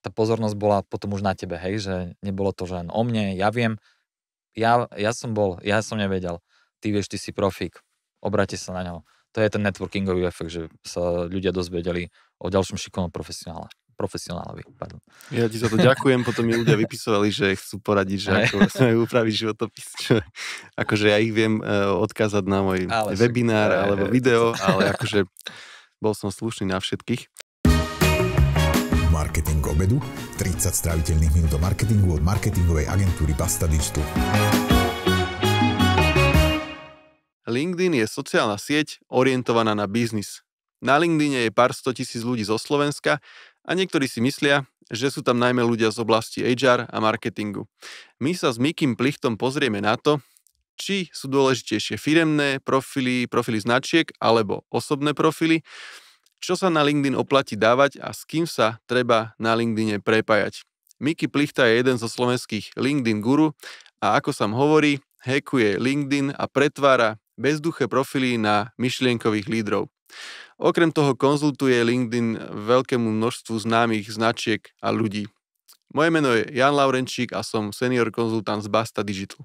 tá pozornosť bola potom už na tebe, hej, že nebolo to len o mne, ja viem, ja, ja som bol, ja som nevedel, ty vieš, ty si profík, obráte sa na ňo. To je ten networkingový efekt, že sa ľudia dozvedeli o ďalšom šikovnom profesionále profesionálovi. Pardon. Ja ti za to ďakujem, potom mi ľudia vypisovali, že chcú poradiť, že ako majú upraviť životopis. Čo, akože ja ich viem e, odkázať na môj ale webinár však, e, alebo e, video, ale akože bol som slušný na všetkých. Marketing obedu, 30 stráviteľných minút do marketingu od marketingovej agentúry Basta Digital. LinkedIn je sociálna sieť orientovaná na biznis. Na LinkedIn je pár sto tisíc ľudí zo Slovenska a niektorí si myslia, že sú tam najmä ľudia z oblasti HR a marketingu. My sa s Mikim Plichtom pozrieme na to, či sú dôležitejšie firemné profily, profily značiek alebo osobné profily čo sa na LinkedIn oplatí dávať a s kým sa treba na LinkedIne prepájať. Miki Plichta je jeden zo slovenských LinkedIn guru a ako sa hovorí, hackuje LinkedIn a pretvára bezduché profily na myšlienkových lídrov. Okrem toho konzultuje LinkedIn veľkému množstvu známych značiek a ľudí. Moje meno je Jan Laurenčík a som senior konzultant z Basta Digital.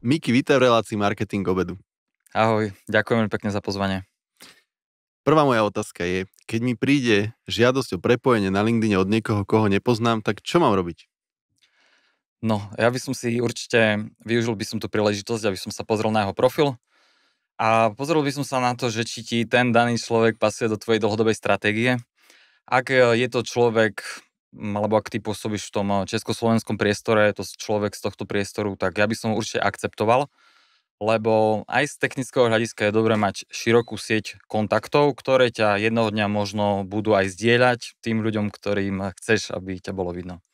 Miki, vítaj v relácii Marketing obedu. Ahoj, ďakujem pekne za pozvanie. Prvá moja otázka je, keď mi príde žiadosť o prepojenie na LinkedIn od niekoho, koho nepoznám, tak čo mám robiť? No, ja by som si určite, využil by som tú príležitosť, aby som sa pozrel na jeho profil a pozrel by som sa na to, že či ti ten daný človek pasuje do tvojej dlhodobej stratégie. Ak e, je to človek, alebo ak ty pôsobíš v tom e, československom priestore, je to človek z tohto priestoru, tak ja by som určite akceptoval lebo aj z technického hľadiska je dobré mať širokú sieť kontaktov, ktoré ťa jednoho dňa možno budú aj zdieľať tým ľuďom, ktorým chceš, aby ťa bolo vidno.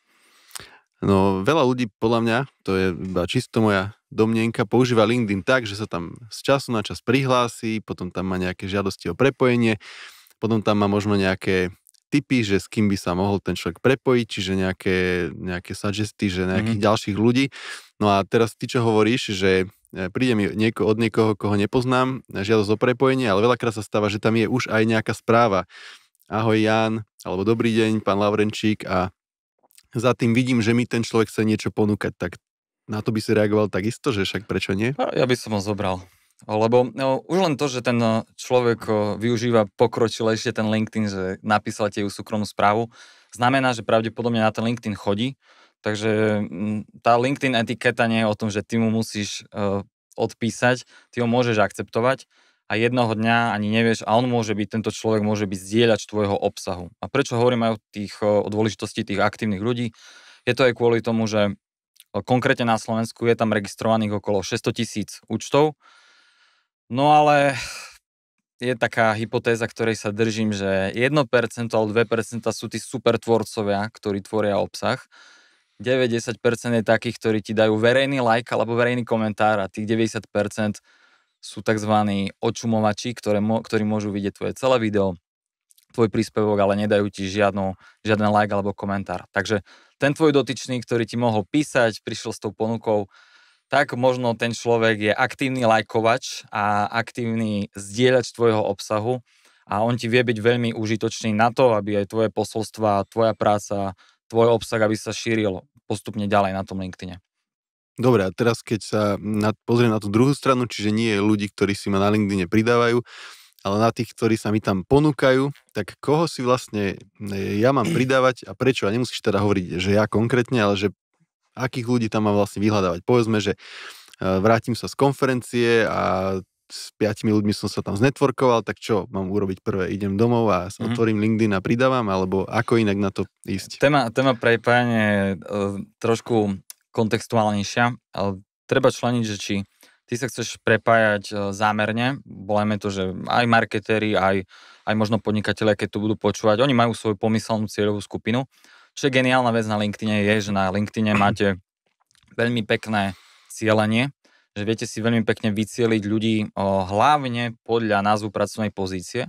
No, veľa ľudí, podľa mňa, to je iba čisto moja domnenka, používa LinkedIn tak, že sa tam z času na čas prihlási, potom tam má nejaké žiadosti o prepojenie, potom tam má možno nejaké typy, že s kým by sa mohol ten človek prepojiť, čiže nejaké, nejaké suggesty, že nejakých mm-hmm. ďalších ľudí. No a teraz ty, čo hovoríš, že E, príde mi nieko, od niekoho, koho nepoznám, žiadosť o prepojenie, ale veľakrát sa stáva, že tam je už aj nejaká správa. Ahoj Jan, alebo dobrý deň, pán Laurenčík a za tým vidím, že mi ten človek chce niečo ponúkať, tak na to by si reagoval takisto, že však prečo nie? Ja by som ho zobral. Lebo no, už len to, že ten e, človek e, využíva pokročilejšie ten LinkedIn, že napísal tie ju súkromnú správu, znamená, že pravdepodobne na ten LinkedIn chodí, Takže mm, tá LinkedIn etiketa nie je o tom, že ty mu musíš uh, odpísať, ty ho môžeš akceptovať a jednoho dňa ani nevieš, a on môže byť, tento človek môže byť zdieľač tvojho obsahu. A prečo hovorím aj o tých e, o dôležitosti tých aktívnych ľudí? Je to aj kvôli tomu, že e, konkrétne na Slovensku je tam registrovaných okolo 600 tisíc účtov, no ale je taká hypotéza, ktorej sa držím, že 1% alebo 2% sú tí supertvorcovia, ktorí tvoria obsah 90% je takých, ktorí ti dajú verejný like alebo verejný komentár a tých 90% sú tzv. očumovači, ktoré, ktorí môžu vidieť tvoje celé video, tvoj príspevok, ale nedajú ti žiadnu, žiaden like alebo komentár. Takže ten tvoj dotyčný, ktorý ti mohol písať, prišiel s tou ponukou, tak možno ten človek je aktívny lajkovač a aktívny zdieľač tvojho obsahu a on ti vie byť veľmi užitočný na to, aby aj tvoje posolstva, tvoja práca tvoj obsah, aby sa šíril postupne ďalej na tom LinkedIne. Dobre, a teraz keď sa na, pozriem na tú druhú stranu, čiže nie je ľudí, ktorí si ma na LinkedIne pridávajú, ale na tých, ktorí sa mi tam ponúkajú, tak koho si vlastne e, ja mám pridávať a prečo? A nemusíš teda hovoriť, že ja konkrétne, ale že akých ľudí tam mám vlastne vyhľadávať. Povedzme, že e, vrátim sa z konferencie a s piatimi ľuďmi som sa tam znetvorkoval, tak čo mám urobiť prvé? Idem domov a mm-hmm. otvorím LinkedIn a pridávam, alebo ako inak na to ísť? Téma, téma prepájanie e, trošku kontextuálnejšia, ale treba členiť, že či ty sa chceš prepájať e, zámerne, bolajme to, že aj marketéri, aj, aj možno podnikatelia, keď to budú počúvať, oni majú svoju pomyselnú cieľovú skupinu. Čo je geniálna vec na LinkedIne je, že na LinkedIne máte veľmi pekné cieľanie, že viete si veľmi pekne vycieliť ľudí o, hlavne podľa názvu pracovnej pozície.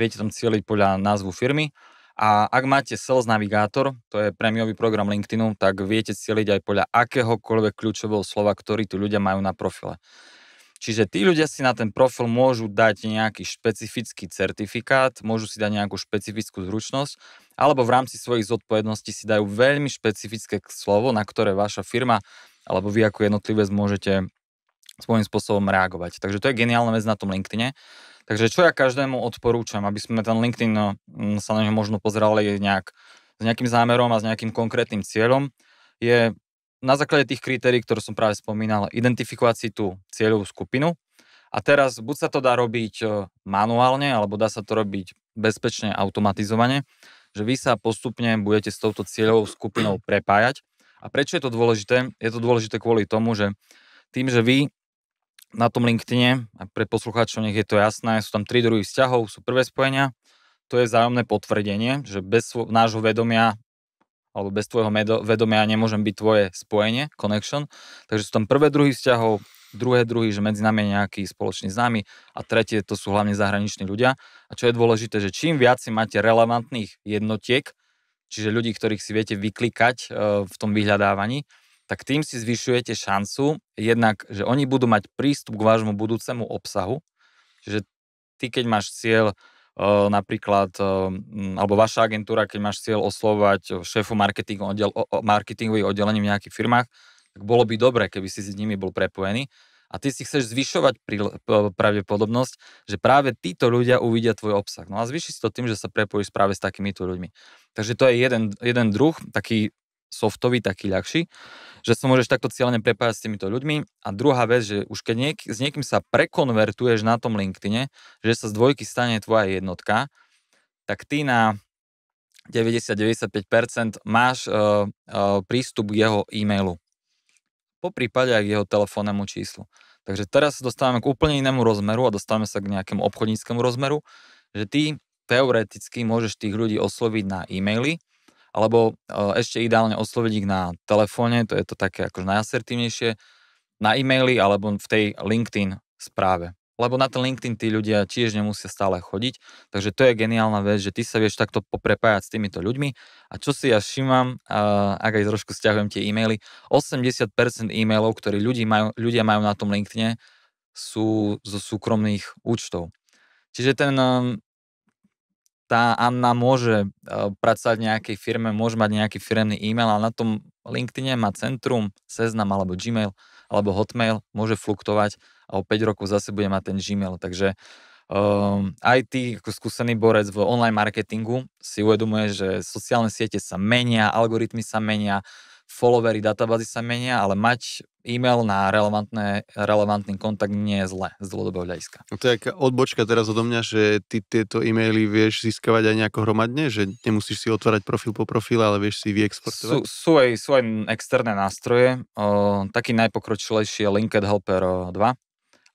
Viete tam cieliť podľa názvu firmy. A ak máte Sales Navigator, to je prémiový program LinkedInu, tak viete cieliť aj podľa akéhokoľvek kľúčového slova, ktorý tu ľudia majú na profile. Čiže tí ľudia si na ten profil môžu dať nejaký špecifický certifikát, môžu si dať nejakú špecifickú zručnosť, alebo v rámci svojich zodpovedností si dajú veľmi špecifické slovo, na ktoré vaša firma alebo vy ako jednotlivec môžete svojím spôsobom reagovať. Takže to je geniálna vec na tom LinkedIne. Takže čo ja každému odporúčam, aby sme ten LinkedIn no, mm, sa na neho možno pozerali nejak s nejakým zámerom a s nejakým konkrétnym cieľom, je na základe tých kritérií, ktoré som práve spomínal, identifikovať si tú cieľovú skupinu. A teraz buď sa to dá robiť e, manuálne, alebo dá sa to robiť bezpečne automatizovane, že vy sa postupne budete s touto cieľovou skupinou prepájať. A prečo je to dôležité? Je to dôležité kvôli tomu, že tým, že vy na tom LinkedIne, a pre poslucháčov nech je to jasné, sú tam tri druhy vzťahov, sú prvé spojenia, to je vzájomné potvrdenie, že bez svo- nášho vedomia alebo bez tvojho medo- vedomia nemôžem byť tvoje spojenie, connection. Takže sú tam prvé druhy vzťahov, druhé druhy, že medzi nami je nejaký spoločný známy a tretie to sú hlavne zahraniční ľudia. A čo je dôležité, že čím viac si máte relevantných jednotiek, čiže ľudí, ktorých si viete vyklikať e, v tom vyhľadávaní, tak tým si zvyšujete šancu jednak, že oni budú mať prístup k vášmu budúcemu obsahu. Čiže ty, keď máš cieľ e, napríklad, e, alebo vaša agentúra, keď máš cieľ oslovať e, šéfu marketing oddel, marketingových oddelení v nejakých firmách, tak bolo by dobre, keby si s nimi bol prepojený. A ty si chceš zvyšovať pravdepodobnosť, že práve títo ľudia uvidia tvoj obsah. No a zvyši si to tým, že sa prepojíš práve s takýmito ľuďmi. Takže to je jeden, jeden druh, taký softový, taký ľahší, že sa môžeš takto cieľne prepájať s týmito ľuďmi. A druhá vec, že už keď niek- s niekým sa prekonvertuješ na tom LinkedIne, že sa z dvojky stane tvoja jednotka, tak ty na 90-95% máš uh, uh, prístup k jeho e-mailu. Po prípade aj k jeho telefónnemu číslu. Takže teraz sa dostávame k úplne inému rozmeru a dostávame sa k nejakému obchodníckému rozmeru, že ty teoreticky môžeš tých ľudí osloviť na e-maily, alebo eh, ešte ideálne osloviť ich na telefóne, to je to také akože najasertívnejšie, na e-maili alebo v tej LinkedIn správe. Lebo na ten LinkedIn tí ľudia tiež nemusia stále chodiť, takže to je geniálna vec, že ty sa vieš takto poprepájať s týmito ľuďmi. A čo si ja všímam, eh, ak aj trošku stiahujem tie e-maily, 80% e-mailov, ktorí ľudí majú, ľudia majú na tom LinkedIn, sú zo súkromných účtov. Čiže ten eh, tá Anna môže e, pracovať v nejakej firme, môže mať nejaký firemný e-mail, ale na tom LinkedIn má centrum, seznam alebo Gmail alebo Hotmail, môže fluktovať a o 5 rokov zase bude mať ten Gmail. Takže um, aj ty ako skúsený borec v online marketingu si uvedomuje, že sociálne siete sa menia, algoritmy sa menia, followery databázy sa menia, ale mať e-mail na relevantné, relevantný kontakt nie je zle z dlhodobého hľadiska. No to je odbočka teraz odo mňa, že ty tieto e-maily vieš získavať aj nejako hromadne, že nemusíš si otvárať profil po profile, ale vieš si vyexportovať? Sú, sú, aj, sú aj externé nástroje, o, taký najpokročilejší je LinkedIn Helper 2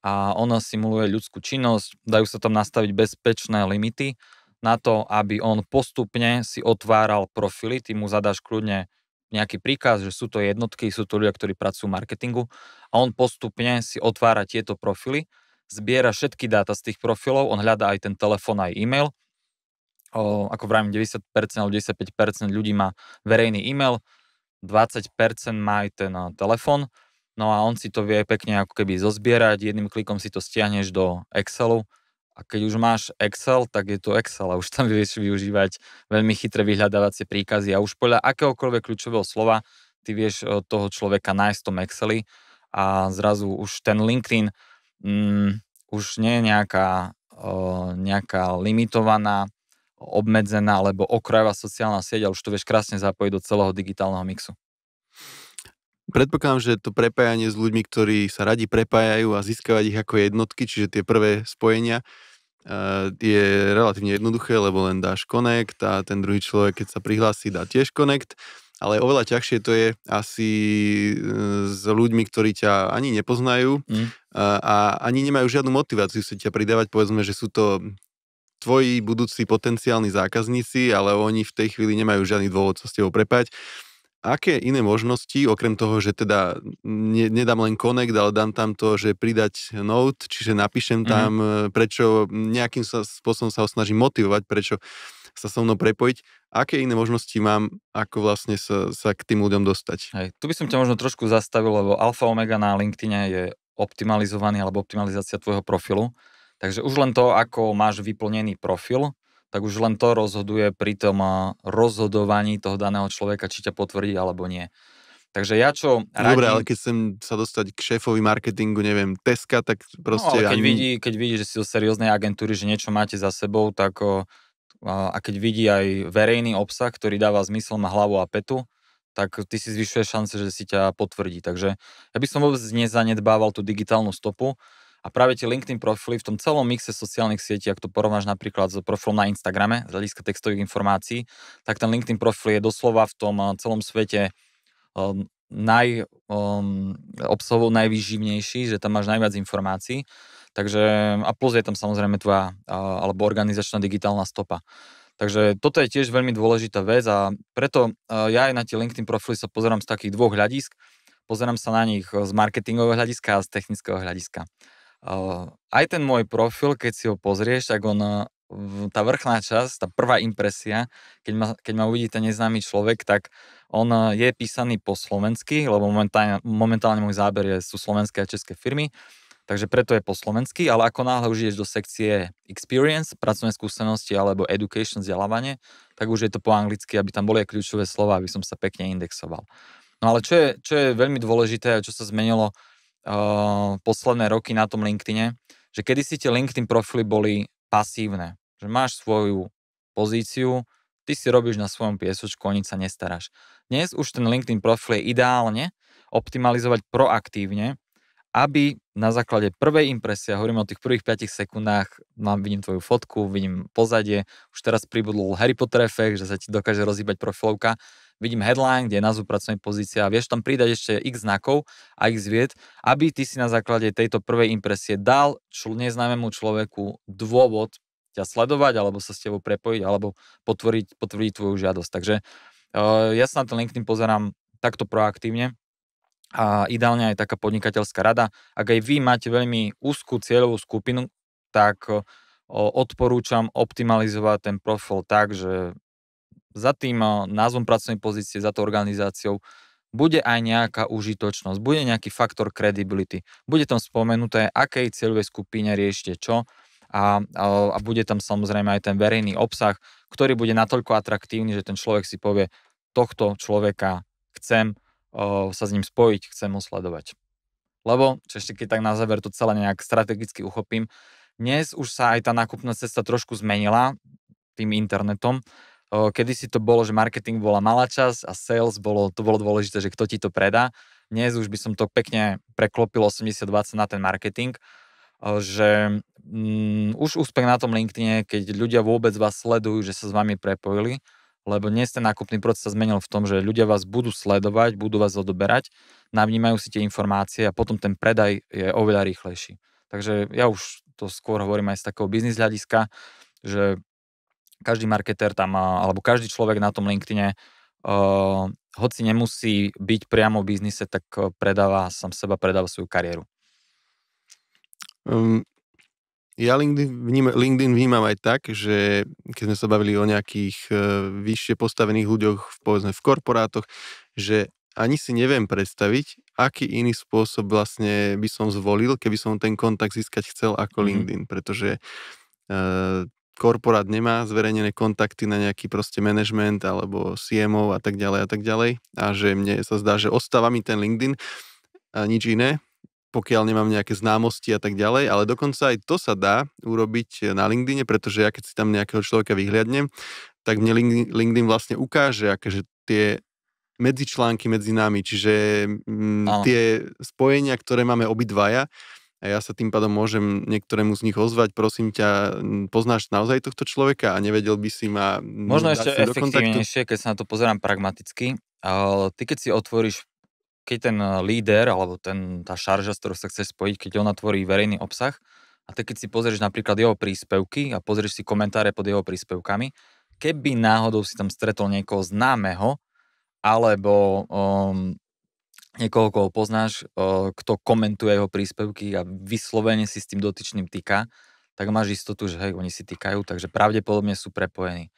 a ono simuluje ľudskú činnosť, dajú sa tam nastaviť bezpečné limity na to, aby on postupne si otváral profily, ty mu zadáš kľudne nejaký príkaz, že sú to jednotky, sú to ľudia, ktorí pracujú v marketingu a on postupne si otvára tieto profily, zbiera všetky dáta z tých profilov, on hľadá aj ten telefón, aj e-mail. O, ako vravím, 90% alebo 95% ľudí má verejný e-mail, 20% má aj ten telefón, no a on si to vie pekne ako keby zozbierať, jedným klikom si to stiahneš do Excelu, a keď už máš Excel, tak je to Excel a už tam vieš využívať veľmi chytré vyhľadávacie príkazy a už podľa akéhokoľvek kľúčového slova ty vieš eh, toho človeka nájsť v tom Exceli a zrazu už ten LinkedIn mm, už nie je nejaká, e, nejaká limitovaná, obmedzená alebo okrajová sociálna sieť, ale už to vieš krásne zapojiť do celého digitálneho mixu. Predpokladám, že to prepájanie s ľuďmi, ktorí sa radi prepájajú a získavať ich ako jednotky, čiže tie prvé spojenia, Eh, je relatívne jednoduché, lebo len dáš connect a ten druhý človek, keď sa prihlási, dá tiež connect, ale oveľa ťažšie to je asi eh, s ľuďmi, ktorí ťa ani nepoznajú mm. Eh, a ani nemajú žiadnu motiváciu si ťa pridávať, povedzme, že sú to tvoji budúci potenciálni zákazníci, ale oni v tej chvíli nemajú žiadny dôvod sa s tebou prepať aké iné možnosti, okrem toho, že teda ne, nedám len connect, ale dám tam to, že pridať note, čiže napíšem mhm. tam, mm-hmm. prečo nejakým sa, spôsobom sa ho snažím motivovať, prečo sa so mnou prepojiť. Aké iné možnosti mám, ako vlastne sa, sa k tým ľuďom dostať? Hej, tu by som ťa možno trošku zastavil, lebo alfa omega na LinkedIn je optimalizovaný alebo optimalizácia tvojho profilu. Takže už len to, ako máš vyplnený profil, tak už len to rozhoduje pri tom rozhodovaní toho daného človeka, či ťa potvrdí alebo nie. Takže ja čo radím... Dobre, ale keď chcem sa dostať k šéfovi marketingu, neviem, Teska, tak proste... No, keď, ani... vidí, keď vidí, že si zo serióznej agentúry, že niečo máte za sebou, tak a keď vidí aj verejný obsah, ktorý dáva zmysel na hlavu a petu, tak ty si zvyšuje šance, že si ťa potvrdí. Takže ja by som vôbec nezanedbával tú digitálnu stopu. A práve tie LinkedIn profily v tom celom mixe sociálnych sietí, ak to porovnáš napríklad s profilom na Instagrame, z hľadiska textových informácií, tak ten LinkedIn profil je doslova v tom eh, celom svete um, naj, um, obsahovo najvýživnejší, že tam máš najviac informácií. Takže, a plus je tam samozrejme tvoja, uh, alebo organizačná digitálna stopa. Takže toto je tiež veľmi dôležitá vec a preto eh, ja aj na tie LinkedIn profily sa pozerám z takých dvoch hľadisk. Pozerám sa na nich z marketingového hľadiska a z technického hľadiska aj ten môj profil, keď si ho pozrieš, tak on, tá vrchná časť, tá prvá impresia, keď ma, keď ma uvidí ten neznámy človek, tak on je písaný po slovensky, lebo momentálne, momentálne môj záber je, sú slovenské a české firmy, takže preto je po slovensky, ale ako náhle už ideš do sekcie experience, pracovné skúsenosti alebo education, vzdelávanie, tak už je to po anglicky, aby tam boli aj kľúčové slova, aby som sa pekne indexoval. No ale čo je, čo je veľmi dôležité a čo sa zmenilo uh, posledné roky na tom LinkedIne, že kedysi tie LinkedIn profily boli pasívne. Že máš svoju pozíciu, ty si robíš na svojom piesočku, o nič sa nestaráš. Dnes už ten LinkedIn profil je ideálne optimalizovať proaktívne, aby na základe prvej impresie, hovorím o tých prvých 5 sekundách, mám, vidím tvoju fotku, vidím pozadie, už teraz pribudol Harry Potter efekt, že sa ti dokáže rozhýbať profilovka, vidím headline, kde je názov pracovnej pozícia a vieš tam pridať ešte x znakov a x vied, aby ty si na základe tejto prvej impresie dal čl- neznámemu človeku dôvod ťa sledovať alebo sa s tebou prepojiť alebo potvoriť, potvrdiť tvoju žiadosť. Takže uh, ja sa na ten LinkedIn pozerám takto proaktívne a ideálne aj taká podnikateľská rada. Ak aj vy máte veľmi úzkú cieľovú skupinu, tak uh, odporúčam optimalizovať ten profil tak, že za tým eh, názvom pracovnej pozície, za tou organizáciou bude aj nejaká užitočnosť, bude nejaký faktor credibility. Bude tam spomenuté, akej cieľovej skupine riešite čo a, a, a bude tam samozrejme aj ten verejný obsah, ktorý bude natoľko atraktívny, že ten človek si povie, tohto človeka chcem o, eh, sa s ním spojiť, chcem ho sledovať. Lebo, čo ešte keď tak na záver to celé nejak strategicky uchopím, dnes už sa aj tá nákupná cesta trošku zmenila tým internetom Kedy si to bolo, že marketing bola malá časť a sales bolo, to bolo dôležité, že kto ti to predá. Dnes už by som to pekne preklopil 80-20 na ten marketing, že mm, už úspech na tom LinkedIne, keď ľudia vôbec vás sledujú, že sa s vami prepojili, lebo dnes ten nákupný proces sa zmenil v tom, že ľudia vás budú sledovať, budú vás odoberať, navnímajú si tie informácie a potom ten predaj je oveľa rýchlejší. Takže ja už to skôr hovorím aj z takého biznis hľadiska, že každý marketer tam, alebo každý človek na tom LinkedIne, uh, hoci nemusí byť priamo v biznise, tak eh, predáva sám seba, predáva svoju kariéru. Um, ja LinkedIn vnímam, LinkedIn vnímam aj tak, že keď sme sa bavili o nejakých uh, vyššie postavených ľuďoch, v, povedzme v korporátoch, že ani si neviem predstaviť, aký iný spôsob vlastne by som zvolil, keby som ten kontakt získať chcel ako mm-hmm. LinkedIn, pretože uh, korporát nemá zverejnené kontakty na nejaký proste management alebo CMO a tak ďalej a tak ďalej a že mne sa zdá, že ostáva mi ten LinkedIn a nič iné, pokiaľ nemám nejaké známosti a tak ďalej, ale dokonca aj to sa dá urobiť na LinkedIne, pretože ja keď si tam nejakého človeka vyhliadnem, tak mne LinkedIn vlastne ukáže, akéže tie medzičlánky medzi nami, čiže m, mm, tie spojenia, ktoré máme obidvaja, a ja sa tým pádom môžem niektorému z nich ozvať, prosím ťa, poznáš naozaj tohto človeka a nevedel by si ma... Možno ešte efektívnejšie, keď sa na to pozerám pragmaticky. ty keď si otvoríš, keď ten eh, líder alebo ten, tá šarža, s ktorou sa chceš spojiť, keď on otvorí verejný obsah a te keď si pozrieš napríklad jeho príspevky a pozrieš si komentáre pod jeho príspevkami, keby náhodou si tam stretol niekoho známeho, alebo um, niekoho, koho poznáš, kto komentuje jeho príspevky a vyslovene si s tým dotyčným týka, tak máš istotu, že hej, oni si týkajú, takže pravdepodobne sú prepojení.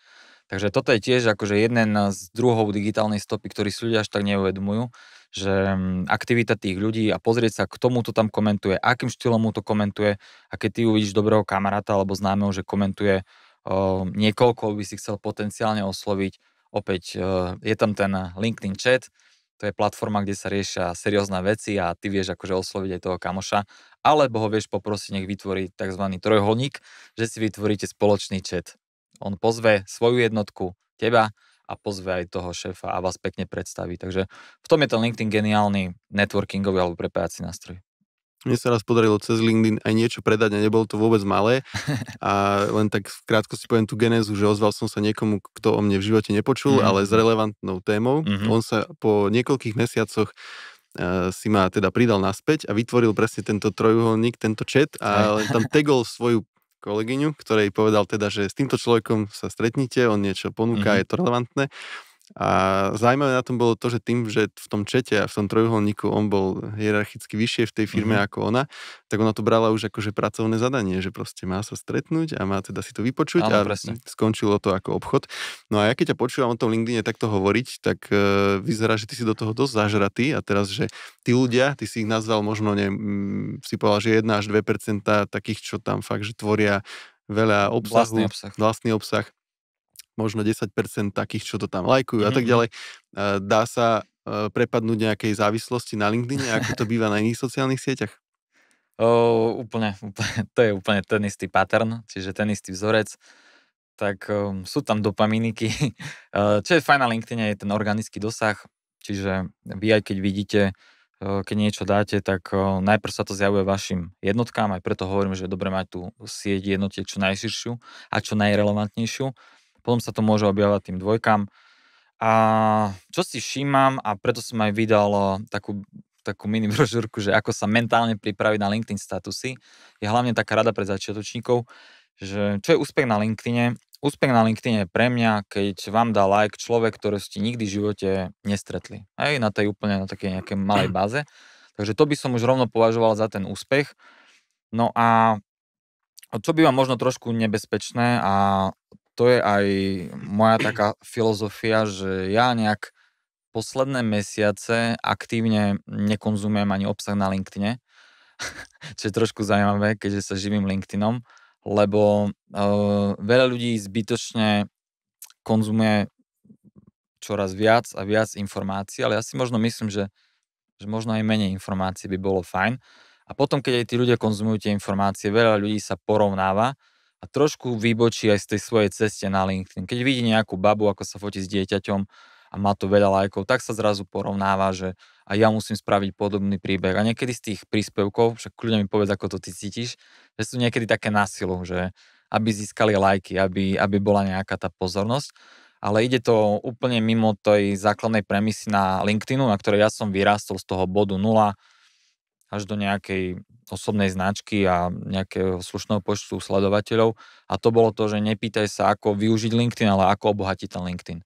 Takže toto je tiež akože jeden z druhov digitálnej stopy, ktorý si ľudia až tak neuvedomujú, že mm, aktivita tých ľudí a pozrieť sa, k tomu to tam komentuje, akým štýlom mu to komentuje a keď ty uvidíš dobrého kamaráta alebo známeho, že komentuje o, niekoľko, by si chcel potenciálne osloviť, opäť o, je tam ten eh, LinkedIn chat, to je platforma, kde sa riešia seriózne veci a ty vieš akože osloviť aj toho kamoša, alebo ho vieš poprosiť, nech vytvorí tzv. trojholník, že si vytvoríte spoločný čet. On pozve svoju jednotku, teba a pozve aj toho šéfa a vás pekne predstaví. Takže v tom je ten LinkedIn geniálny networkingový alebo prepájací nástroj. Mne sa raz podarilo cez LinkedIn aj niečo predať a nebolo to vôbec malé. A len tak v krátkosti poviem tú genézu, že ozval som sa niekomu, kto o mne v živote nepočul, mm. ale s relevantnou témou. Mm-hmm. On sa po niekoľkých mesiacoch eh, si ma teda pridal naspäť a vytvoril presne tento trojuholník, tento chat a len tam tagol svoju kolegyňu, ktorej povedal teda, že s týmto človekom sa stretnite, on niečo ponúka, mm-hmm. je to relevantné. A zaujímavé na tom bolo to, že tým, že v tom čete a v tom trojuholníku on bol hierarchicky vyššie v tej firme mm-hmm. ako ona, tak ona to brala už akože pracovné zadanie, že proste má sa stretnúť a má teda si to vypočuť Áno, a presne. skončilo to ako obchod. No a ja keď ťa počúvam o tom LinkedIne takto hovoriť, tak e, vyzerá, že ty si do toho dosť zažratý a teraz, že tí ľudia, ty si ich nazval možno, neviem, mm, si povedal, že 1 až 2% takých, čo tam fakt, že tvoria veľa obsahu, vlastný obsah. Vlastný obsah možno 10% takých, čo to tam lajkujú mm-hmm. a tak mm-hmm. ďalej. Dá sa e, prepadnúť nejakej závislosti na LinkedIn, ako to býva na iných sociálnych sieťach? O, úplne, úplne, to je úplne ten istý pattern, čiže ten istý vzorec tak um, sú tam dopaminiky. E, čo je fajn na LinkedIn je ten organický dosah, čiže vy aj keď vidíte, e, keď niečo dáte, tak najprv sa to zjavuje vašim jednotkám, aj preto hovorím, že je dobre mať tú sieť jednotiek čo najširšiu a čo najrelevantnejšiu potom sa to môže objavovať tým dvojkám. A čo si všímam, a preto som aj vydal eh, takú, takú mini brožúrku, že ako sa mentálne pripraviť na LinkedIn statusy, je hlavne taká rada pre začiatočníkov, že čo je úspech na LinkedIn? Úspech na LinkedIn je pre mňa, keď vám dá like človek, ktorý ste nikdy v živote nestretli. Aj na tej úplne na takej nejakej malej báze. Takže to by som už rovno považoval za ten úspech. No a čo vám možno trošku nebezpečné a to je aj moja taká filozofia, že ja nejak posledné mesiace aktívne nekonzumujem ani obsah na LinkedIn, čo je trošku zaujímavé, keďže sa živím LinkedInom, lebo e, veľa ľudí zbytočne konzumuje čoraz viac a viac informácií, ale ja si možno myslím, že, že možno aj menej informácií by bolo fajn. A potom, keď aj tí ľudia konzumujú tie informácie, veľa ľudí sa porovnáva a trošku vybočí aj z tej svojej ceste na LinkedIn. Keď vidí nejakú babu, ako sa fotí s dieťaťom a má to veľa lajkov, tak sa zrazu porovnáva, že a ja musím spraviť podobný príbeh. A niekedy z tých príspevkov, však kľudne mi povedz, ako to ty cítiš, že sú niekedy také násilu, že aby získali lajky, aby, aby bola nejaká tá pozornosť. Ale ide to úplne mimo tej základnej premisy na LinkedInu, na ktorej ja som vyrástol z toho bodu 0, až do nejakej osobnej značky a nejakého slušného počtu sledovateľov. A to bolo to, že nepýtaj sa, ako využiť LinkedIn, ale ako obohatiť ten LinkedIn.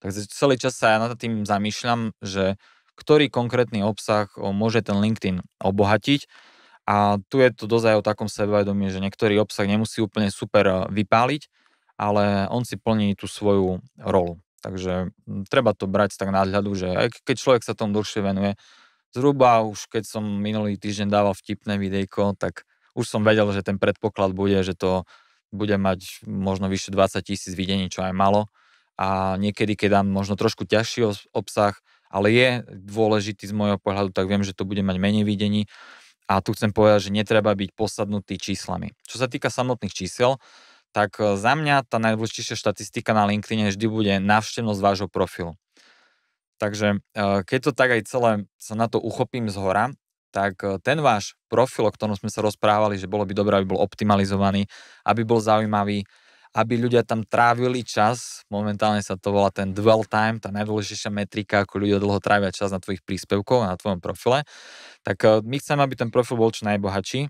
Takže celý čas sa ja nad tým zamýšľam, že ktorý konkrétny obsah môže ten LinkedIn obohatiť. A tu je to dozaj o takom sebevedomí, že niektorý obsah nemusí úplne super e, vypáliť, ale on si plní tú svoju rolu. Takže treba to brať tak nádhľadu, že aj keď človek sa tomu dlhšie venuje, zhruba už keď som minulý týždeň dával vtipné videjko, tak už som vedel, že ten predpoklad bude, že to bude mať možno vyše 20 tisíc videní, čo aj malo. A niekedy, keď dám možno trošku ťažší obsah, ale je dôležitý z môjho pohľadu, tak viem, že to bude mať menej videní. A tu chcem povedať, že netreba byť posadnutý číslami. Čo sa týka samotných čísel, tak e, za mňa tá najdôležitejšia štatistika na LinkedIn vždy bude návštevnosť vášho profilu. Takže e, keď to tak aj celé sa na to uchopím z hora, tak e, ten váš profil, o ktorom sme sa rozprávali, že bolo by dobré, aby bol optimalizovaný, aby bol zaujímavý, aby ľudia tam trávili čas, momentálne sa to volá ten dwell time, tá najdôležitejšia metrika, ako ľudia dlho trávia čas na tvojich príspevkoch, na tvojom profile, tak e, my chceme, aby ten profil bol čo najbohatší.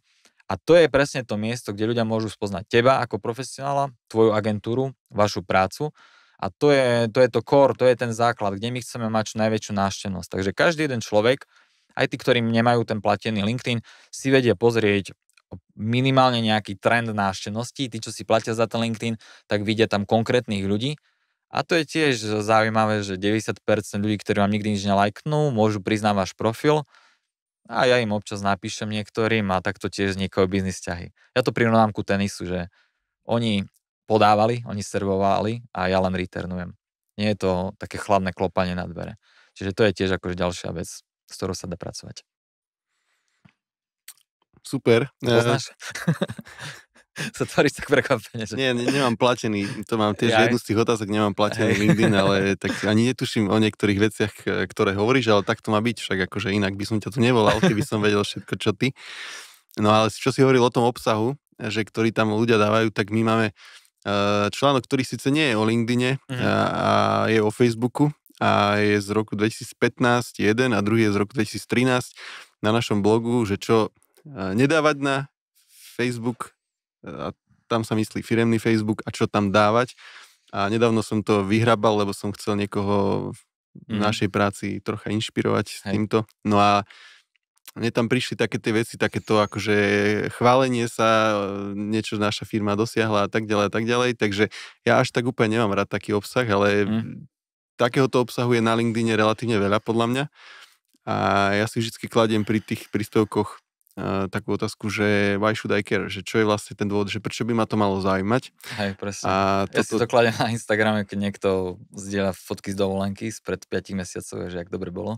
A to je presne to miesto, kde ľudia môžu spoznať teba ako profesionála, tvoju agentúru, vašu prácu a to je, to je to core, to je ten základ, kde my chceme mať čo najväčšiu náštenosť. Takže každý jeden človek, aj tí, ktorí nemajú ten platený LinkedIn, si vedia pozrieť minimálne nejaký trend náštenosti. Tí, čo si platia za ten LinkedIn, tak vidia tam konkrétnych ľudí. A to je tiež zaujímavé, že 90% ľudí, ktorí vám nikdy nič nelajknú, môžu priznať váš profil a ja im občas napíšem niektorým a takto tiež vznikajú biznis ťahy. Ja to prirovnám ku tenisu, že oni podávali, oni servovali a ja len returnujem. Nie je to také chladné klopanie na dvere. Čiže to je tiež akože ďalšia vec, s ktorou sa dá pracovať. Super. Poznáš? sa tvoríš tak prekvapene. Že... Nie, ne, nemám platený, to mám tiež Jaj. jednu z tých otázok, nemám platený LinkedIn, ale tak ani netuším o niektorých veciach, e, ktoré hovoríš, ale tak to má byť, však akože inak by som ťa tu nevolal, keby som vedel všetko, čo ty. No ale čo si hovoril o tom obsahu, že ktorý tam ľudia dávajú, tak my máme Eh, článok, ktorý síce nie je o LinkedIne mm. a, eh, a je o Facebooku a je z roku 2015 jeden a druhý je z roku 2013 na našom blogu, že čo eh, nedávať na Facebook a tam sa myslí firemný Facebook a čo tam dávať. A nedávno som to vyhrabal, lebo som chcel niekoho v mm. našej práci trocha inšpirovať Hej. s týmto. No a mne tam prišli také tie veci, takéto akože chválenie sa, e, niečo naša firma dosiahla a tak ďalej a tak ďalej, takže ja až tak úplne nemám rád taký obsah, ale mm. takéhoto obsahu je na LinkedIn relatívne veľa podľa mňa a ja si vždy kladiem pri tých príspevkoch uh, takú otázku, že why should I care, že čo je vlastne ten dôvod, že prečo by ma to malo zaujímať. Hej, presne. A toto... Ja si to kladiem na Instagrame, keď niekto zdieľa fotky z dovolenky spred 5 mesiacov, že ak dobre bolo.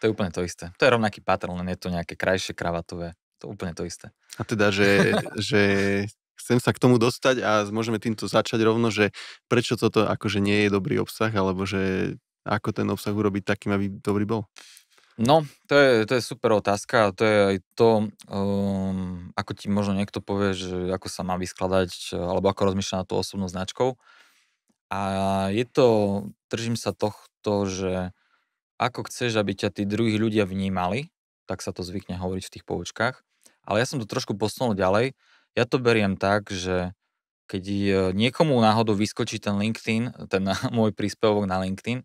To je úplne to isté. To je rovnaký pattern, len je to nejaké krajšie kravatové. To je úplne to isté. A teda, že, že chcem sa k tomu dostať a môžeme týmto začať rovno, že prečo toto akože nie je dobrý obsah, alebo že ako ten obsah urobiť takým, aby dobrý bol? No, to je, to je super otázka. a To je aj to, um, ako ti možno niekto povie, že ako sa má vyskladať, alebo ako rozmýšľa na tú osobnú značkou. A je to, držím sa tohto, že ako chceš, aby ťa tí druhí ľudia vnímali, tak sa to zvykne hovoriť v tých poučkách. Ale ja som to trošku posunul ďalej. Ja to beriem tak, že keď e, niekomu náhodou vyskočí ten LinkedIn, ten môj príspevok na LinkedIn,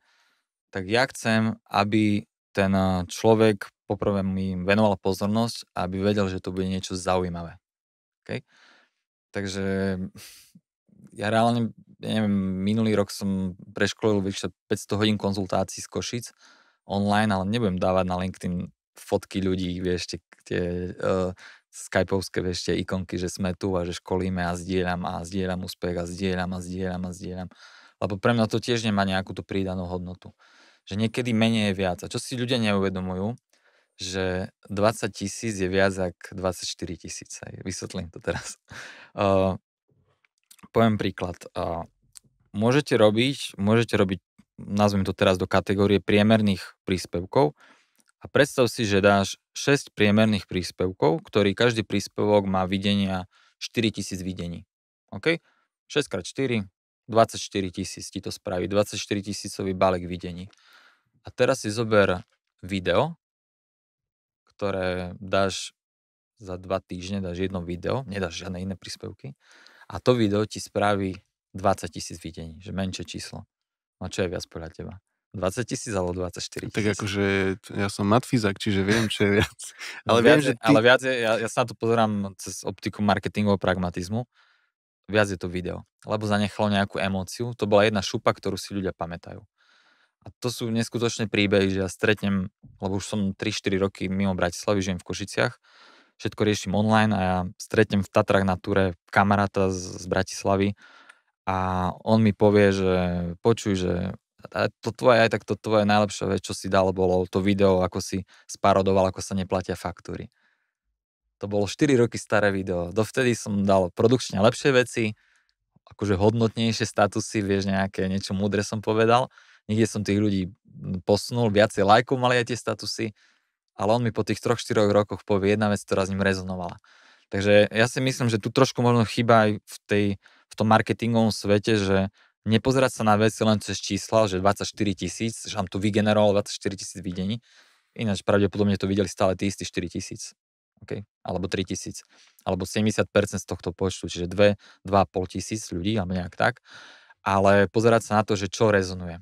tak ja chcem, aby ten e, človek poprvé mi venoval pozornosť, aby vedel, že to bude niečo zaujímavé. Okay? Takže ja reálne, ja neviem, minulý rok som preškolil vyše 500 hodín konzultácií z Košic, online, ale nebudem dávať na LinkedIn fotky ľudí, vieš, tie, tie uh, e, skypovské, vieš, tie ikonky, že sme tu a že školíme a zdieľam a zdieľam úspech a zdieľam a zdieľam a zdieľam. Lebo pre mňa to tiež nemá nejakú tú prídanú hodnotu. Že niekedy menej je viac. A čo si ľudia neuvedomujú, že 20 tisíc je viac ako 24 tisíc. Vysvetlím to teraz. Uh, poviem príklad. Uh, môžete robiť, môžete robiť nazvem to teraz do kategórie priemerných príspevkov. A predstav si, že dáš 6 priemerných príspevkov, ktorý každý príspevok má videnia 4000 videní. OK? 6x4, 24 tisíc ti to spraví, 24 tisícový balek videní. A teraz si zober video, ktoré dáš za dva týždne, dáš jedno video, nedáš žiadne iné príspevky a to video ti spraví 20 tisíc videní, že menšie číslo. No čo je viac podľa teba? 20 tisíc alebo 24 000. Tak akože ja som matfizak, čiže viem, čo je viac. No, ale, viem, viac, že ty... ale viac je, ja, ja sa na to pozerám cez optiku marketingového pragmatizmu, viac je to video, lebo zanechalo nejakú emóciu. To bola jedna šupa, ktorú si ľudia pamätajú. A to sú neskutočné príbehy, že ja stretnem, lebo už som 3-4 roky mimo Bratislavy, žijem v Košiciach, všetko riešim online a ja stretnem v Tatrach na túre kamaráta z, z Bratislavy, a on mi povie, že počuj, že to tvoje, aj tak to tvoje najlepšia vec, čo si dal, bolo to video, ako si sparodoval, ako sa neplatia faktúry. To bolo 4 roky staré video. Dovtedy som dal produkčne lepšie veci, akože hodnotnejšie statusy, vieš, nejaké niečo múdre som povedal. Niekde som tých ľudí posunul, viacej lajkov mali aj tie statusy, ale on mi po tých 3-4 rokoch povie jedna vec, ktorá s ním rezonovala. Takže ja si myslím, že tu trošku možno chýba aj v tej v tom marketingovom svete, že nepozerať sa na veci len cez čísla, že 24 tisíc, že tam tu vygeneroval 24 tisíc videní, ináč pravdepodobne to videli stále tí istí 4 tisíc. Okay? alebo 3 tisíc, alebo 70% z tohto počtu, čiže 2, 2,5 tisíc ľudí, alebo nejak tak. Ale pozerať sa na to, že čo rezonuje.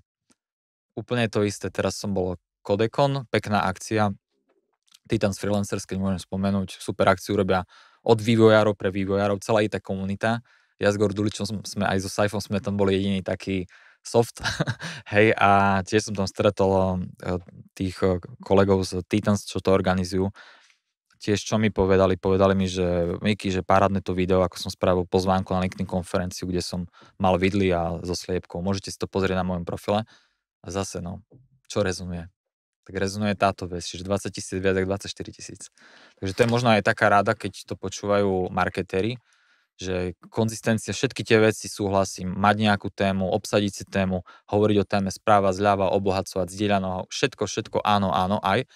Úplne to isté, teraz som bol Kodekon, pekná akcia, Titans Freelancers, keď môžem spomenúť, super akciu robia od vývojárov pre vývojárov, celá IT tá komunita ja s Gorduličom sme aj so Saifom sme tam boli jediný taký soft, hej, a tiež som tam stretol eh, tých eh, kolegov z Titans, čo to organizujú, tiež čo mi povedali, povedali mi, že Miky, že parádne to video, ako som spravil pozvánku na LinkedIn konferenciu, kde som mal vidli a so sliepkou. Môžete si to pozrieť na mojom profile. A zase, no, čo rezonuje? Tak rezonuje táto vec, čiže 20 tisíc viac, 24 tisíc. Takže to je možno aj taká rada, keď to počúvajú marketéri, že konzistencia, všetky tie veci súhlasím, mať nejakú tému, obsadiť si tému, hovoriť o téme správa, zľava, obohacovať, zdieľano, všetko, všetko áno, áno, aj.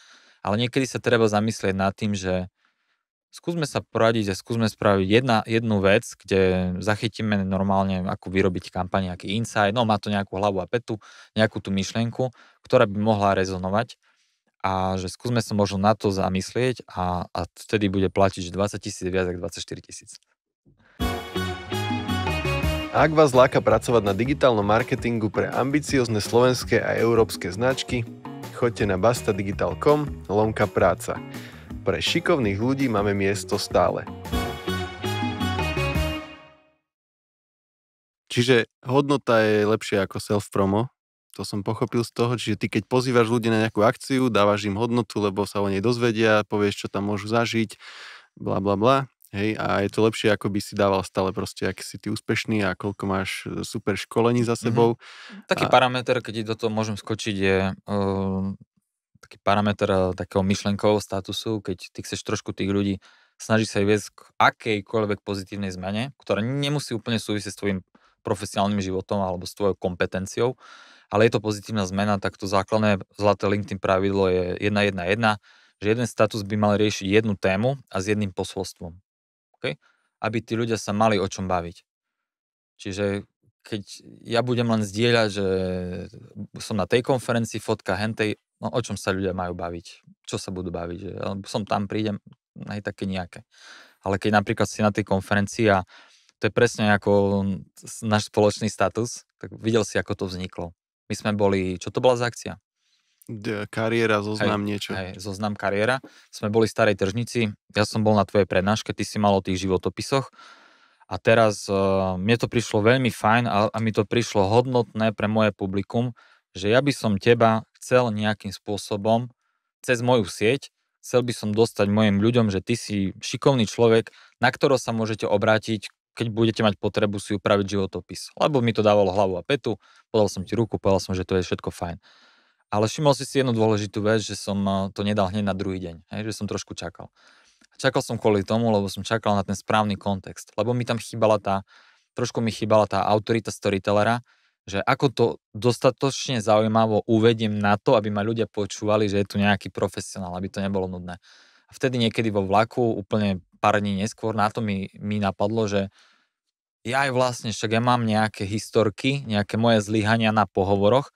Ale niekedy sa treba zamyslieť nad tým, že skúsme sa poradiť a skúsme spraviť jedna, jednu vec, kde zachytíme normálne, ako vyrobiť kampaň, nejaký insight, no má to nejakú hlavu a petu, nejakú tú myšlienku, ktorá by mohla rezonovať a že skúsme sa možno na to zamyslieť a, a vtedy bude platiť, že 20 tisíc viac ako 24 tisíc. Ak vás láka pracovať na digitálnom marketingu pre ambiciozne slovenské a európske značky, choďte na bastadigital.com lomka práca. Pre šikovných ľudí máme miesto stále. Čiže hodnota je lepšia ako self-promo, to som pochopil z toho, čiže ty keď pozývaš ľudí na nejakú akciu, dávaš im hodnotu, lebo sa o nej dozvedia, povieš, čo tam môžu zažiť, bla bla bla. Hej, a je to lepšie, ako by si dával stále proste, aký si ty úspešný a koľko máš e, super školení za mhm. sebou. Mm-hmm. Taký a... parameter, keď do toho môžem skočiť, je uh, taký parameter uh, takého myšlenkového statusu, keď ty chceš trošku tých ľudí snažiť sa viesť k akejkoľvek pozitívnej zmene, ktorá nemusí úplne súvisieť s tvojim profesionálnym životom alebo s tvojou kompetenciou, ale je to pozitívna zmena, tak to základné zlaté LinkedIn pravidlo je 1.1.1, že jeden status by mal riešiť jednu tému a s jedným posolstvom okay? aby tí ľudia sa mali o čom baviť. Čiže keď ja budem len zdieľať, že som na tej konferencii, fotka hentej, no o čom sa ľudia majú baviť, čo sa budú baviť, že som tam, prídem, aj no také nejaké. Ale keď napríklad si na tej konferencii a to je presne ako náš spoločný status, tak videl si, ako to vzniklo. My sme boli, čo to bola za akcia? Kariéra, zoznam aj, niečo. Aj, zoznam kariéra. Sme boli v starej tržnici, ja som bol na tvojej prednáške, ty si mal o tých životopisoch a teraz uh, mne to prišlo veľmi fajn a, a mi to prišlo hodnotné pre moje publikum, že ja by som teba chcel nejakým spôsobom cez moju sieť, chcel by som dostať mojim ľuďom, že ty si šikovný človek, na ktorého sa môžete obrátiť, keď budete mať potrebu si upraviť životopis. Lebo mi to dávalo hlavu a petu, podal som ti ruku, povedal som, že to je všetko fajn. Ale všimol si si jednu dôležitú vec, že som eh, to nedal hneď na druhý deň, hej, že som trošku čakal. Čakal som kvôli tomu, lebo som čakal na ten správny kontext, lebo mi tam chýbala tá, trošku mi chýbala tá autorita storytellera, že ako to dostatočne zaujímavo uvediem na to, aby ma ľudia počúvali, že je tu nejaký profesionál, aby to nebolo nudné. A vtedy niekedy vo vlaku, úplne pár dní neskôr, na to mi, mi napadlo, že ja aj vlastne, však ja mám nejaké historky, nejaké moje zlyhania na pohovoroch,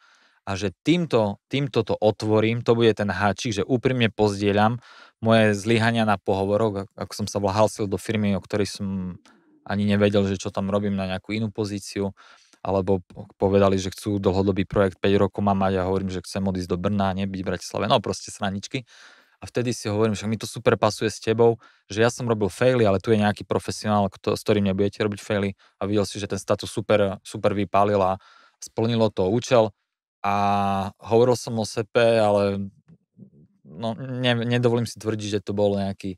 a že týmto, týmto to otvorím, to bude ten háčik, že úprimne pozdieľam moje zlyhania na pohovoroch, ako som sa vlahalsil do firmy, o ktorej som ani nevedel, že čo tam robím na nejakú inú pozíciu, alebo povedali, že chcú dlhodobý projekt 5 rokov mám mať a hovorím, že chcem odísť do Brna, nebyť v Bratislave, no proste sraničky. A vtedy si hovorím, že mi to super pasuje s tebou, že ja som robil faily, ale tu je nejaký profesionál, kto, s ktorým nebudete robiť faily a videl si, že ten status super, super vypálil a splnilo to účel, a hovoril som o sepe, ale no, ne, nedovolím si tvrdiť, že to bol nejaký,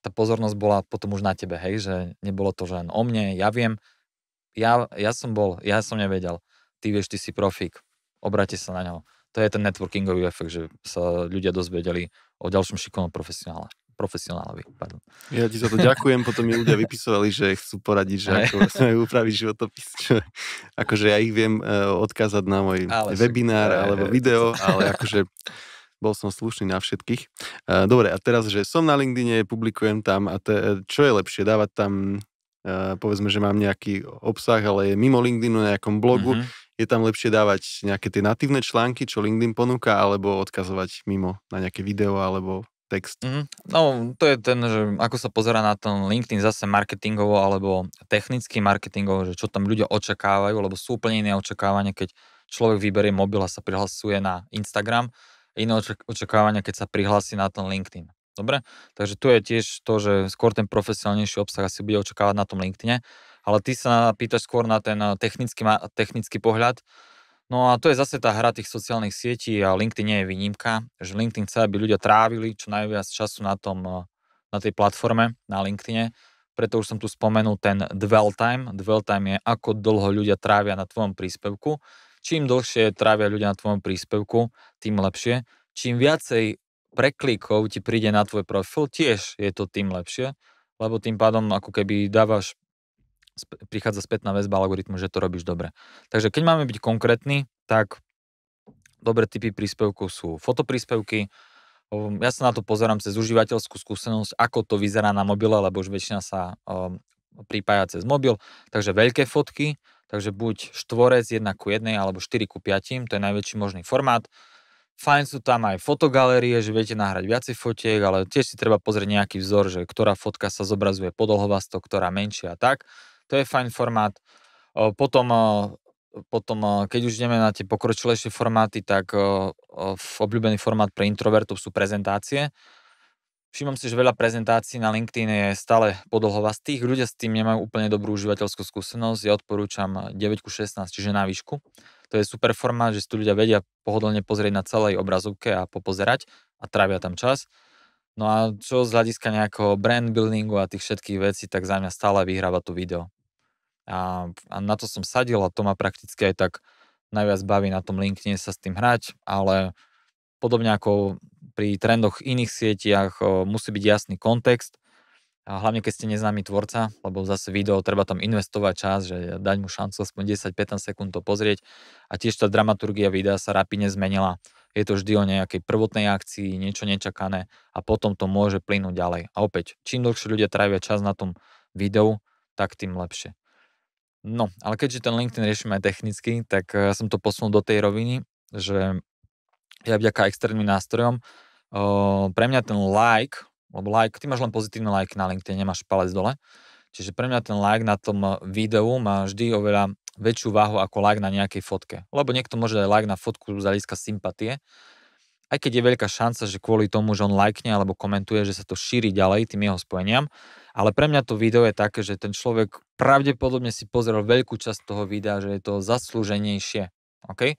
tá pozornosť bola potom už na tebe, hej, že nebolo to len o mne, ja viem, ja, ja som bol, ja som nevedel, ty vieš, ty si profík, obráte sa na neho. To je ten networkingový efekt, že sa ľudia dozvedeli o ďalšom šikovnom profesionále profesionálovi. Pardon. Ja ti za to ďakujem, potom mi ľudia vypisovali, že chcú poradiť, že ako sme vlastne upraviť životopis. Čo, akože ja ich viem e, odkázať na môj ale webinár však, alebo video, ale akože bol som slušný na všetkých. E, dobre, a teraz, že som na LinkedIne, publikujem tam a te, čo je lepšie, dávať tam e, povedzme, že mám nejaký obsah, ale je mimo LinkedInu na nejakom blogu, mm-hmm. je tam lepšie dávať nejaké tie natívne články, čo LinkedIn ponúka, alebo odkazovať mimo na nejaké video alebo text. Mm-hmm. No, to je ten, že ako sa pozera na ten LinkedIn zase marketingovo alebo technicky marketingovo, že čo tam ľudia očakávajú, lebo sú úplne iné očakávania, keď človek vyberie mobil a sa prihlasuje na Instagram, iné očakávania, keď sa prihlási na ten LinkedIn. Dobre? Takže tu je tiež to, že skôr ten profesionálnejší obsah asi bude očakávať na tom LinkedIne, ale ty sa pýtaš skôr na ten technický, technický pohľad, No a to je zase tá hra tých sociálnych sietí a LinkedIn nie je výnimka, že LinkedIn chce, aby ľudia trávili čo najviac času na tom, eh, na tej platforme, na LinkedIne. Preto už som tu spomenul ten dwell time. Dwell time je, ako dlho ľudia trávia na tvojom príspevku. Čím dlhšie trávia ľudia na tvojom príspevku, tým lepšie. Čím viacej preklikov ti príde na tvoj profil, tiež je to tým lepšie, lebo tým pádom ako keby dávaš prichádza spätná väzba algoritmu, že to robíš dobre. Takže keď máme byť konkrétni, tak dobré typy príspevkov sú fotopríspevky, ehm, ja sa na to pozerám cez užívateľskú skúsenosť, ako to vyzerá na mobile, lebo už väčšina sa um, pripája cez mobil, takže veľké fotky, takže buď štvorec 1 k 1 alebo 4 ku 5, to je najväčší možný formát. Fajn sú tam aj fotogalerie, že viete nahrať viacej fotiek, ale tiež si treba pozrieť nejaký vzor, že ktorá fotka sa zobrazuje podolhovasto, ktorá menšia a tak. To je fajn formát. Potom, potom keď už ideme na tie pokročilejšie formáty, tak obľúbený formát pre introvertov sú prezentácie. Všimom si, že veľa prezentácií na LinkedIn je stále podlhová. Z tých ľudia s tým nemajú úplne dobrú užívateľskú skúsenosť. Ja odporúčam 9 ku 16, čiže na výšku. To je super formát, že si tu ľudia vedia pohodlne pozrieť na celej obrazovke a popozerať a trávia tam čas. No a čo z hľadiska nejakého brand buildingu a tých všetkých vecí, tak za mňa stále vyhráva tu video a, a na to som sadil a to ma prakticky aj tak najviac baví na tom LinkedIn sa s tým hrať, ale podobne ako pri trendoch iných sietiach musí byť jasný kontext, a hlavne keď ste neznámy tvorca, lebo zase video, treba tam investovať čas, že dať mu šancu aspoň 10-15 sekúnd to pozrieť a tiež tá dramaturgia videa sa rapidne zmenila. Je to vždy o nejakej prvotnej akcii, niečo nečakané a potom to môže plynúť ďalej. A opäť, čím dlhšie ľudia trávia čas na tom videu, tak tým lepšie. No, ale keďže ten LinkedIn riešim aj technicky, tak e, ja som to posunul do tej roviny, že ja vďaka externým nástrojom, e, pre mňa ten like, lebo like, ty máš len pozitívne like na LinkedIn, nemáš palec dole, čiže pre mňa ten like na tom videu má vždy oveľa väčšiu váhu ako like na nejakej fotke. Lebo niekto môže dať like na fotku z hľadiska sympatie, aj keď je veľká šanca, že kvôli tomu, že on lajkne alebo komentuje, že sa to šíri ďalej tým jeho spojeniam, ale pre mňa to video je také, že ten človek pravdepodobne si pozrel veľkú časť toho videa, že je to zaslúženejšie, OK?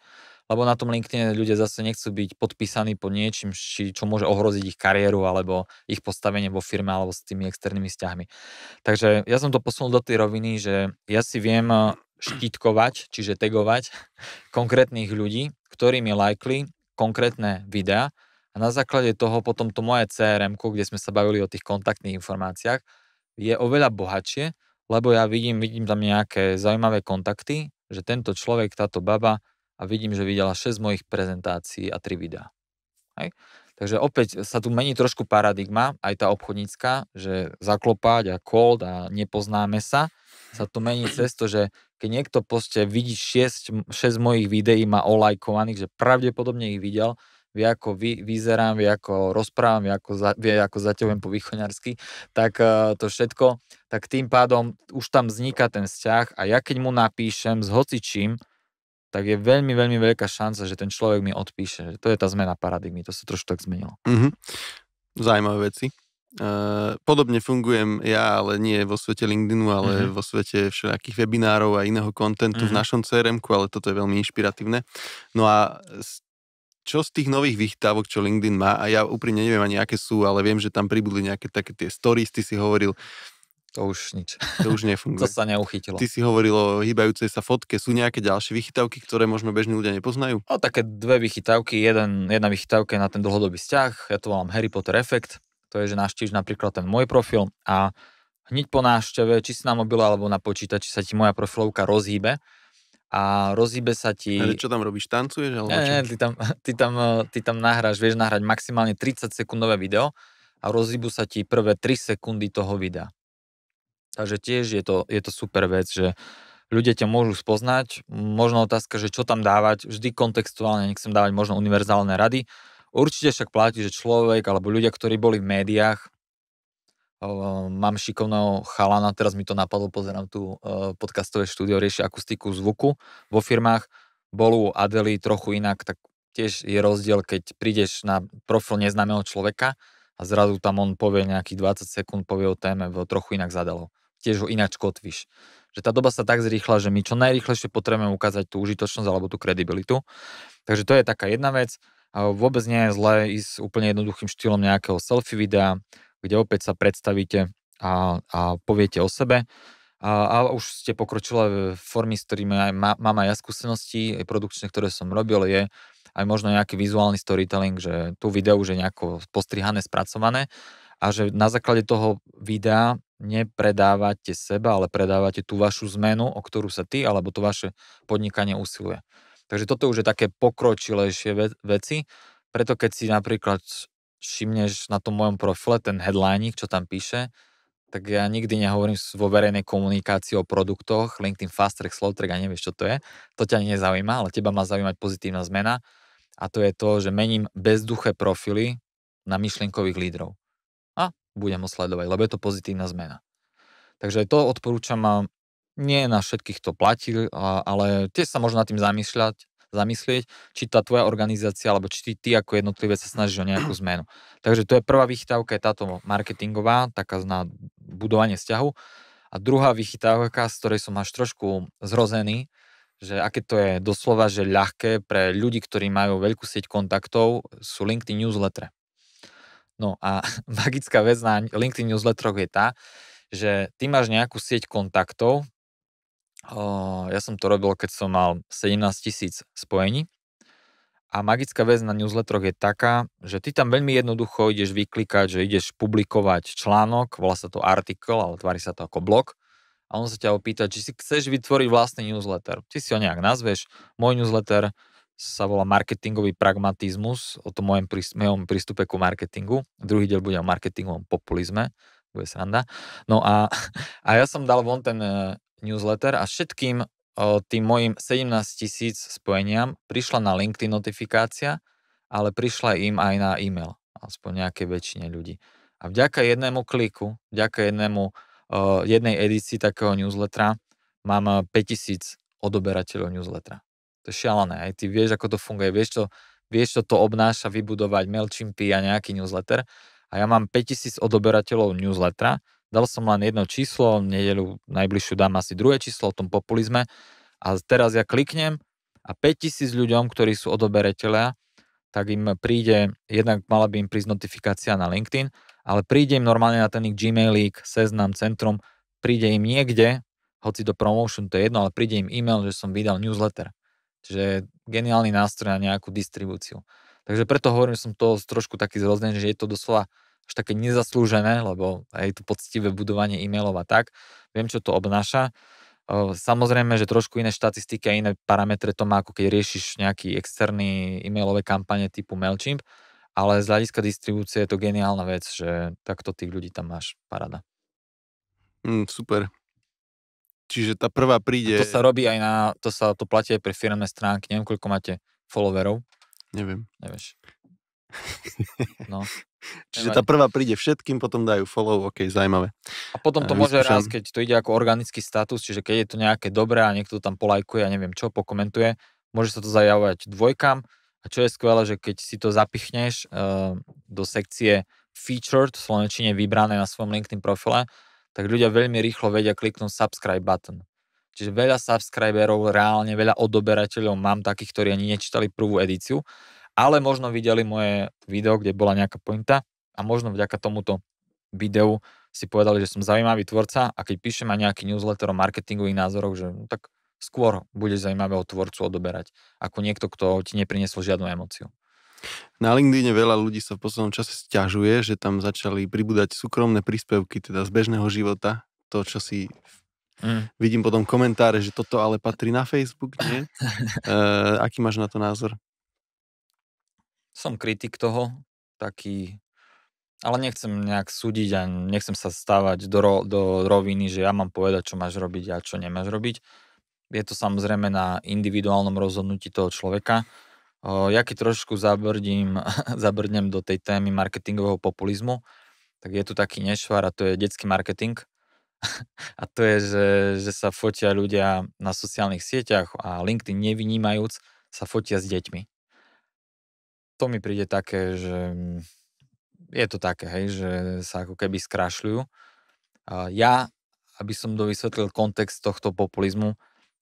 Lebo na tom LinkedIn ľudia zase nechcú byť podpísaní po niečím, či, čo môže ohroziť ich kariéru alebo ich postavenie vo firme alebo s tými externými vzťahmi. Takže ja som to posunul do tej roviny, že ja si viem eh, štítkovať, čiže tagovať konkrétnych ľudí, ktorí mi lajkli konkrétne videá a na základe toho potom to moje crm kde sme sa bavili o tých kontaktných informáciách, je oveľa bohatšie, lebo ja vidím, vidím tam nejaké zaujímavé kontakty, že tento človek, táto baba a vidím, že videla 6 mojich prezentácií a 3 videá. Hej? Takže opäť sa tu mení trošku paradigma, aj tá obchodnícka, že zaklopať a cold a nepoznáme sa, sa tu mení cez to, že keď niekto poste vidí 6, 6 mojich videí, má olajkovaných, že pravdepodobne ich videl, vie ako vy, vyzerám, vie ako rozprávam, vie ako, za, vie ako zaťahujem po východňarsky, tak uh, to všetko, tak tým pádom už tam vzniká ten vzťah a ja keď mu napíšem s hocičím, tak je veľmi, veľmi veľká šanca, že ten človek mi odpíše. To je tá zmena paradigmy, to sa trošku tak zmenilo. Mm-hmm. Zajímavé veci podobne fungujem ja, ale nie vo svete LinkedInu, ale mm-hmm. vo svete všelijakých webinárov a iného kontentu mm-hmm. v mhm. našom crm ale toto je veľmi inšpiratívne. No a čo z tých nových výchtávok, čo LinkedIn má, a ja úprimne neviem ani aké sú, ale viem, že tam pribudli nejaké také tie stories, ty si hovoril, to už nič. To už nefunguje. to sa neuchytilo. Ty si hovoril o hýbajúcej sa fotke. Sú nejaké ďalšie vychytávky, ktoré možno bežní ľudia nepoznajú? No také dve vychytávky. Jeden, jedna vychytávka je na ten dlhodobý vzťah. Ja to volám Harry Potter efekt. To je, že navštívíš napríklad ten môj profil a hneď po návšteve, či si na mobile alebo na počítači sa ti moja profilovka rozhýbe a rozhýbe sa ti... Ale čo tam robíš, tancuješ? Alebo nie, nie, ty tam, ty, tam, ty tam nahráš, vieš nahrať maximálne 30 sekundové video a rozhýbu sa ti prvé 3 sekundy toho videa. Takže tiež je to, je to super vec, že ľudia ťa môžu spoznať. Možno otázka, že čo tam dávať, vždy kontextuálne, nechcem dávať možno univerzálne rady, Určite však platí, že človek alebo ľudia, ktorí boli v médiách, mám šikovného chalana, teraz mi to napadlo, pozerám tu podcastové štúdio, rieši akustiku zvuku vo firmách, bol u Adely trochu inak, tak tiež je rozdiel, keď prídeš na profil neznámeho človeka a zrazu tam on povie nejakých 20 sekúnd, povie o téme, trochu inak zadalo. Tiež ho ináč kotvíš že tá doba sa tak zrýchla, že my čo najrýchlejšie potrebujeme ukázať tú užitočnosť alebo tú kredibilitu. Takže to je taká jedna vec. Vôbec nie je zlé ísť úplne jednoduchým štýlom nejakého selfie videa, kde opäť sa predstavíte a, a poviete o sebe. A, a už ste pokročili v formy, s ktorými aj má, mám aj ja skúsenosti aj produkčné, ktoré som robil, je aj možno nejaký vizuálny storytelling, že tu video už je nejako postrihané, spracované a že na základe toho videa nepredávate seba, ale predávate tú vašu zmenu, o ktorú sa ty alebo to vaše podnikanie usiluje. Takže toto už je také pokročilejšie ve- veci, preto keď si napríklad všimneš na tom mojom profile ten headlining, čo tam píše, tak ja nikdy nehovorím vo verejnej komunikácii o produktoch, LinkedIn Fast Track, Slow Track a nevieš, čo to je. To ťa nezaujíma, ale teba má zaujímať pozitívna zmena a to je to, že mením bezduché profily na myšlienkových lídrov. A budem ho sledovať, lebo je to pozitívna zmena. Takže to odporúčam nie na všetkých to platí, ale tiež sa možno nad tým zamýšľať, zamyslieť, či tá tvoja organizácia, alebo či ty, ty ako jednotlivé sa snažíš o nejakú zmenu. Takže to je prvá vychytávka, je táto marketingová, taká na budovanie vzťahu. A druhá vychytávka, z ktorej som až trošku zrozený, že aké to je doslova, že ľahké pre ľudí, ktorí majú veľkú sieť kontaktov, sú LinkedIn newsletter. No a magická vec na LinkedIn newsletteroch je tá, že ty máš nejakú sieť kontaktov, ja som to robil, keď som mal 17 tisíc spojení. A magická vec na newsletteroch je taká, že ty tam veľmi jednoducho ideš vyklikať, že ideš publikovať článok, volá sa to artikel, ale tvári sa to ako blog. A on sa ťa opýta, či si chceš vytvoriť vlastný newsletter. Ty si ho nejak nazveš. Môj newsletter sa volá marketingový pragmatizmus, o tom mojom, mojom prístupe ku marketingu. Druhý diel bude o marketingovom populizme, bude sranda. No a, a ja som dal von ten eh, newsletter a všetkým tým mojim 17 tisíc spojeniam prišla na LinkedIn notifikácia, ale prišla im aj na e-mail, aspoň nejaké väčšine ľudí. A vďaka jednému kliku, vďaka jednému, jednej edícii takého newslettera mám 5000 e, odoberateľov newslettera. To je šialené, aj ty vieš, ako to funguje, vieš, čo, vieš, čo to obnáša vybudovať MailChimpy a nejaký newsletter. A ja mám 5000 odoberateľov newslettera, Dal som len jedno číslo, nedeľu najbližšiu dám asi druhé číslo o tom populizme a teraz ja kliknem a 5000 ľuďom, ktorí sú odoberateľia, tak im príde, jednak mala by im prísť notifikácia na LinkedIn, ale príde im normálne na ten ich Gmailík, seznam, centrum, príde im niekde, hoci do promotion to je jedno, ale príde im e-mail, že som vydal newsletter. Čiže geniálny nástroj na nejakú distribúciu. Takže preto hovorím, že som to trošku taký zrozený, že je to doslova až také nezaslúžené, lebo aj to poctivé budovanie e-mailov a tak. Viem, čo to obnáša. Samozrejme, že trošku iné štatistiky a iné parametre to má, ako keď riešiš nejaký externý e-mailové kampane typu MailChimp, ale z hľadiska distribúcie je to geniálna vec, že takto tých ľudí tam máš. Parada. Mm, super. Čiže tá prvá príde... A to sa robí aj na... To sa to platí aj pre firmné stránky. Neviem, koľko máte followerov. Neviem. Nevieš. No. Čiže tá prvá príde všetkým, potom dajú follow, ok, zaujímavé. A potom to môže raz, keď to ide ako organický status, čiže keď je to nejaké dobré a niekto tam polajkuje a neviem čo, pokomentuje, môže sa to zajavovať dvojkam. A čo je skvelé, že keď si to zapichneš uh, do sekcie featured, v slovenčine vybrané na svojom LinkedIn profile, tak ľudia veľmi rýchlo vedia kliknúť subscribe button. Čiže veľa subscriberov, reálne veľa odoberateľov mám takých, ktorí ani nečítali prvú edíciu ale možno videli moje video, kde bola nejaká pointa a možno vďaka tomuto videu si povedali, že som zaujímavý tvorca a keď píšem aj nejaký newsletter o marketingových názoroch, že no tak skôr budeš zaujímavého tvorcu odoberať, ako niekto, kto ti neprinesol žiadnu emociu. Na LinkedIn veľa ľudí sa v poslednom čase stiažuje, že tam začali pribúdať súkromné príspevky, teda z bežného života, to, čo si mm. vidím potom komentáre, že toto ale patrí na Facebook, nie? E, aký máš na to názor? som kritik toho, taký, ale nechcem nejak súdiť a nechcem sa stávať do, ro, do roviny, že ja mám povedať, čo máš robiť a čo nemáš robiť. Je to samozrejme na individuálnom rozhodnutí toho človeka. Ja keď trošku zabrdím, zabrdnem do tej témy marketingového populizmu, tak je tu taký nešvar a to je detský marketing. a to je, že, že sa fotia ľudia na sociálnych sieťach a LinkedIn nevynímajúc sa fotia s deťmi to mi príde také, že mm, je to také, hej, že sa ako keby skrašľujú. Ja, aby som dovysvetlil kontext tohto populizmu,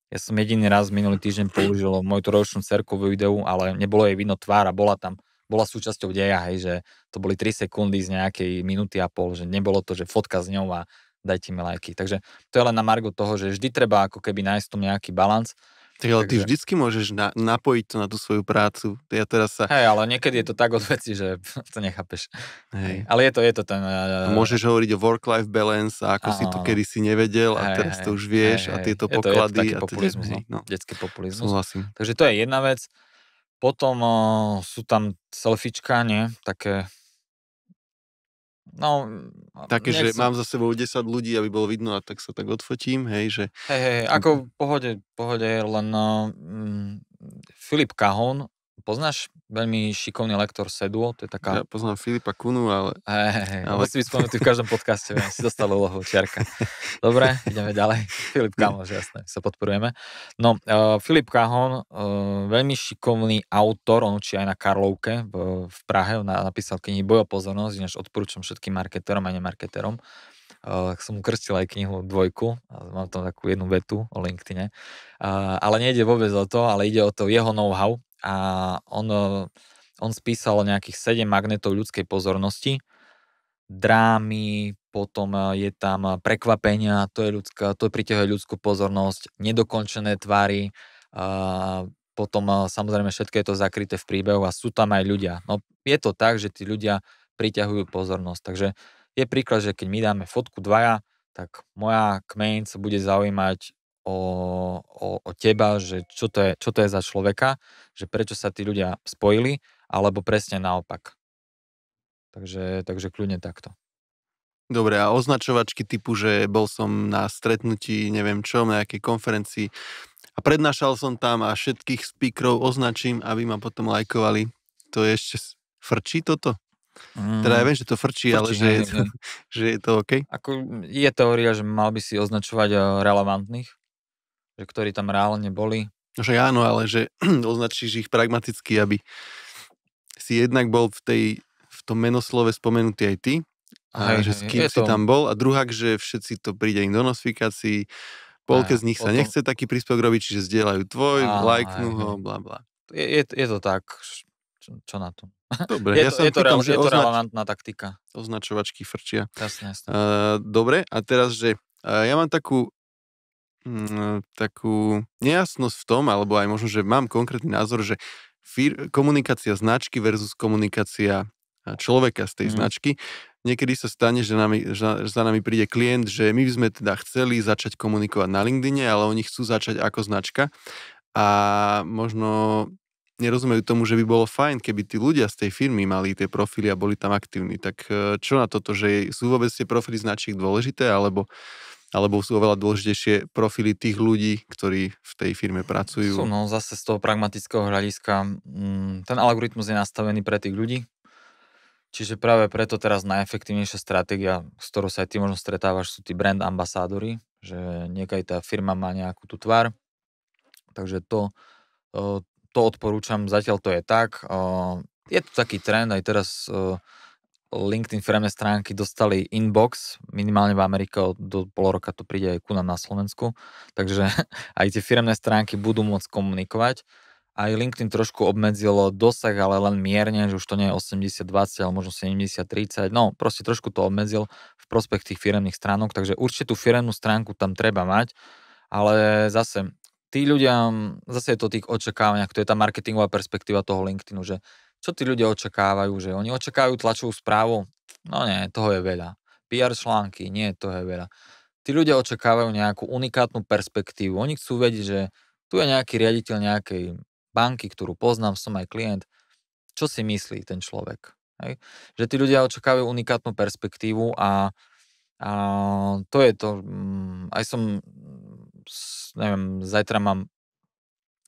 ja som jediný raz minulý týždeň použil moju trojročnú cerku v videu, ale nebolo jej vidno tvára, bola tam, bola súčasťou deja, hej, že to boli 3 sekundy z nejakej minúty a pol, že nebolo to, že fotka z ňou a dajte mi lajky. Takže to je len na margo toho, že vždy treba ako keby nájsť tom nejaký balans tak ale Takže... ty vždycky môžeš na, napojiť to na tú svoju prácu. Ja teraz sa... Hej, ale niekedy je to tak od veci, že to nechápeš. Hej. Ale je to, je to ten... Eh, môžeš hovoriť o work-life balance a ako Aho. si to si nevedel a hej, teraz hej, to už vieš hej, a tieto je poklady. To, je to taký a populizmus, no. no. Detský populizmus. Súhlasím. Takže to je jedna vec. Potom o, eh, sú tam selfiečka, nie? Také... No, také, že mám za sebou 10 ľudí, aby bolo vidno a tak sa tak odfotím, hej, že... Hej, hej, ako v pohode, pohode, len uh, Filip Kahon poznáš? Veľmi šikovný lektor Seduo, to je taká... Ja poznám Filipa Kunu, ale... Hey, hey, hey. ale... v každom podcaste, ja si dostal úlohu, čiarka. Dobre, ideme ďalej. Filip že jasné, sa podporujeme. No, uh, Filip Kahon, uh, e, veľmi šikovný autor, on učí aj na Karlovke v, v Prahe, on napísal knihy Bojo pozornosť, ináč odporúčam všetkým marketerom a nemarketerom. Uh, e, som ukrstil aj knihu Dvojku, mám tam takú jednu vetu o LinkedIne, uh, ale nejde vôbec o to, ale ide o to jeho know-how, a on, on spísal nejakých 7 magnetov ľudskej pozornosti, drámy, potom e, je tam e, prekvapenia, to, je ľudská, to priťahuje ľudskú pozornosť, nedokončené tvary, a potom e, samozrejme všetko je to zakryté v príbehu a sú tam aj ľudia. No je to tak, že tí ľudia priťahujú pozornosť. Takže je príklad, že keď my dáme fotku dvaja, tak moja kmeň sa bude zaujímať o, o, o teba, že čo to, je, čo to je za človeka, že prečo sa tí ľudia spojili, alebo presne naopak. Takže, takže kľudne takto. Dobre, a označovačky typu, že bol som na stretnutí, neviem čo, na nejakej konferencii a prednášal som tam a všetkých speakerov označím, aby ma potom lajkovali. To je ešte frčí toto? Mm. Teda ja mm, viem, že to frčí, frčí ale že, je to, že je to OK? Ako je teória, že mal by si označovať eh, relevantných, že ktorí tam reálne boli. Že no áno, ale že označíš ich pragmaticky, aby si jednak bol v, tej, v tom menoslove spomenutý aj ty, a hej, že s kým si to... tam bol a druhá, že všetci to príde im do nosifikácií, polke aj, z nich sa tom... nechce taký príspevok robiť, čiže zdieľajú tvoj, a, lajknú aj, ho, bla bla. Je, je, je to tak, čo, čo na to? Dobre, je ja to, som je to, pýtam, real, že je to označ... relevantná taktika. Označovačky frčia. Jasne, jasne. Uh, dobre, a teraz, že uh, ja mám takú Mm, e, takú nejasnosť v tom, alebo aj možno, že mám konkrétny názor, že fir- komunikácia značky versus komunikácia e, človeka z tej mm. značky. Niekedy sa stane, že, nami, že za nami príde klient, že my by sme teda chceli začať komunikovať na LinkedIne, ale oni chcú začať ako značka a možno nerozumejú tomu, že by bolo fajn, keby tí ľudia z tej firmy mali tie profily a boli tam aktívni. Tak e, čo na toto, že sú vôbec tie profily značiek dôležité, alebo uh, alebo sú oveľa dôležitejšie profily tých ľudí, ktorí v tej firme pracujú? Sú, no zase z toho pragmatického hľadiska, mm, ten algoritmus je nastavený pre tých ľudí, čiže práve preto teraz najefektívnejšia stratégia, s ktorou sa aj ty možno stretávaš, sú tí brand ambasádory, že niekaj tá firma má nejakú tú tvár, takže to, e, to odporúčam, zatiaľ to je tak. E, je tu taký trend, aj teraz e, LinkedIn firemné stránky dostali inbox, minimálne v Amerike do pol roka to príde aj ku nám na Slovensku, takže aj tie firemné stránky budú môcť komunikovať. Aj LinkedIn trošku obmedzilo dosah, ale len mierne, že už to nie je 80-20, ale možno 70-30, no proste trošku to obmedzil v prospech tých firemných stránok, takže určite tú firemnú stránku tam treba mať, ale zase tí ľudia, zase je to tých očakávaniach, to je tá marketingová perspektíva toho LinkedInu, že čo tí ľudia očakávajú? Že oni očakávajú tlačovú správu? No nie, toho je veľa. PR články? Nie, toho je veľa. Tí ľudia očakávajú nejakú unikátnu perspektívu. Oni chcú vedieť, že tu je nejaký riaditeľ nejakej banky, ktorú poznám, som aj klient. Čo si myslí ten človek? Hej? Že tí ľudia očakávajú unikátnu perspektívu a, a to je to. Mm, aj som, neviem, zajtra mám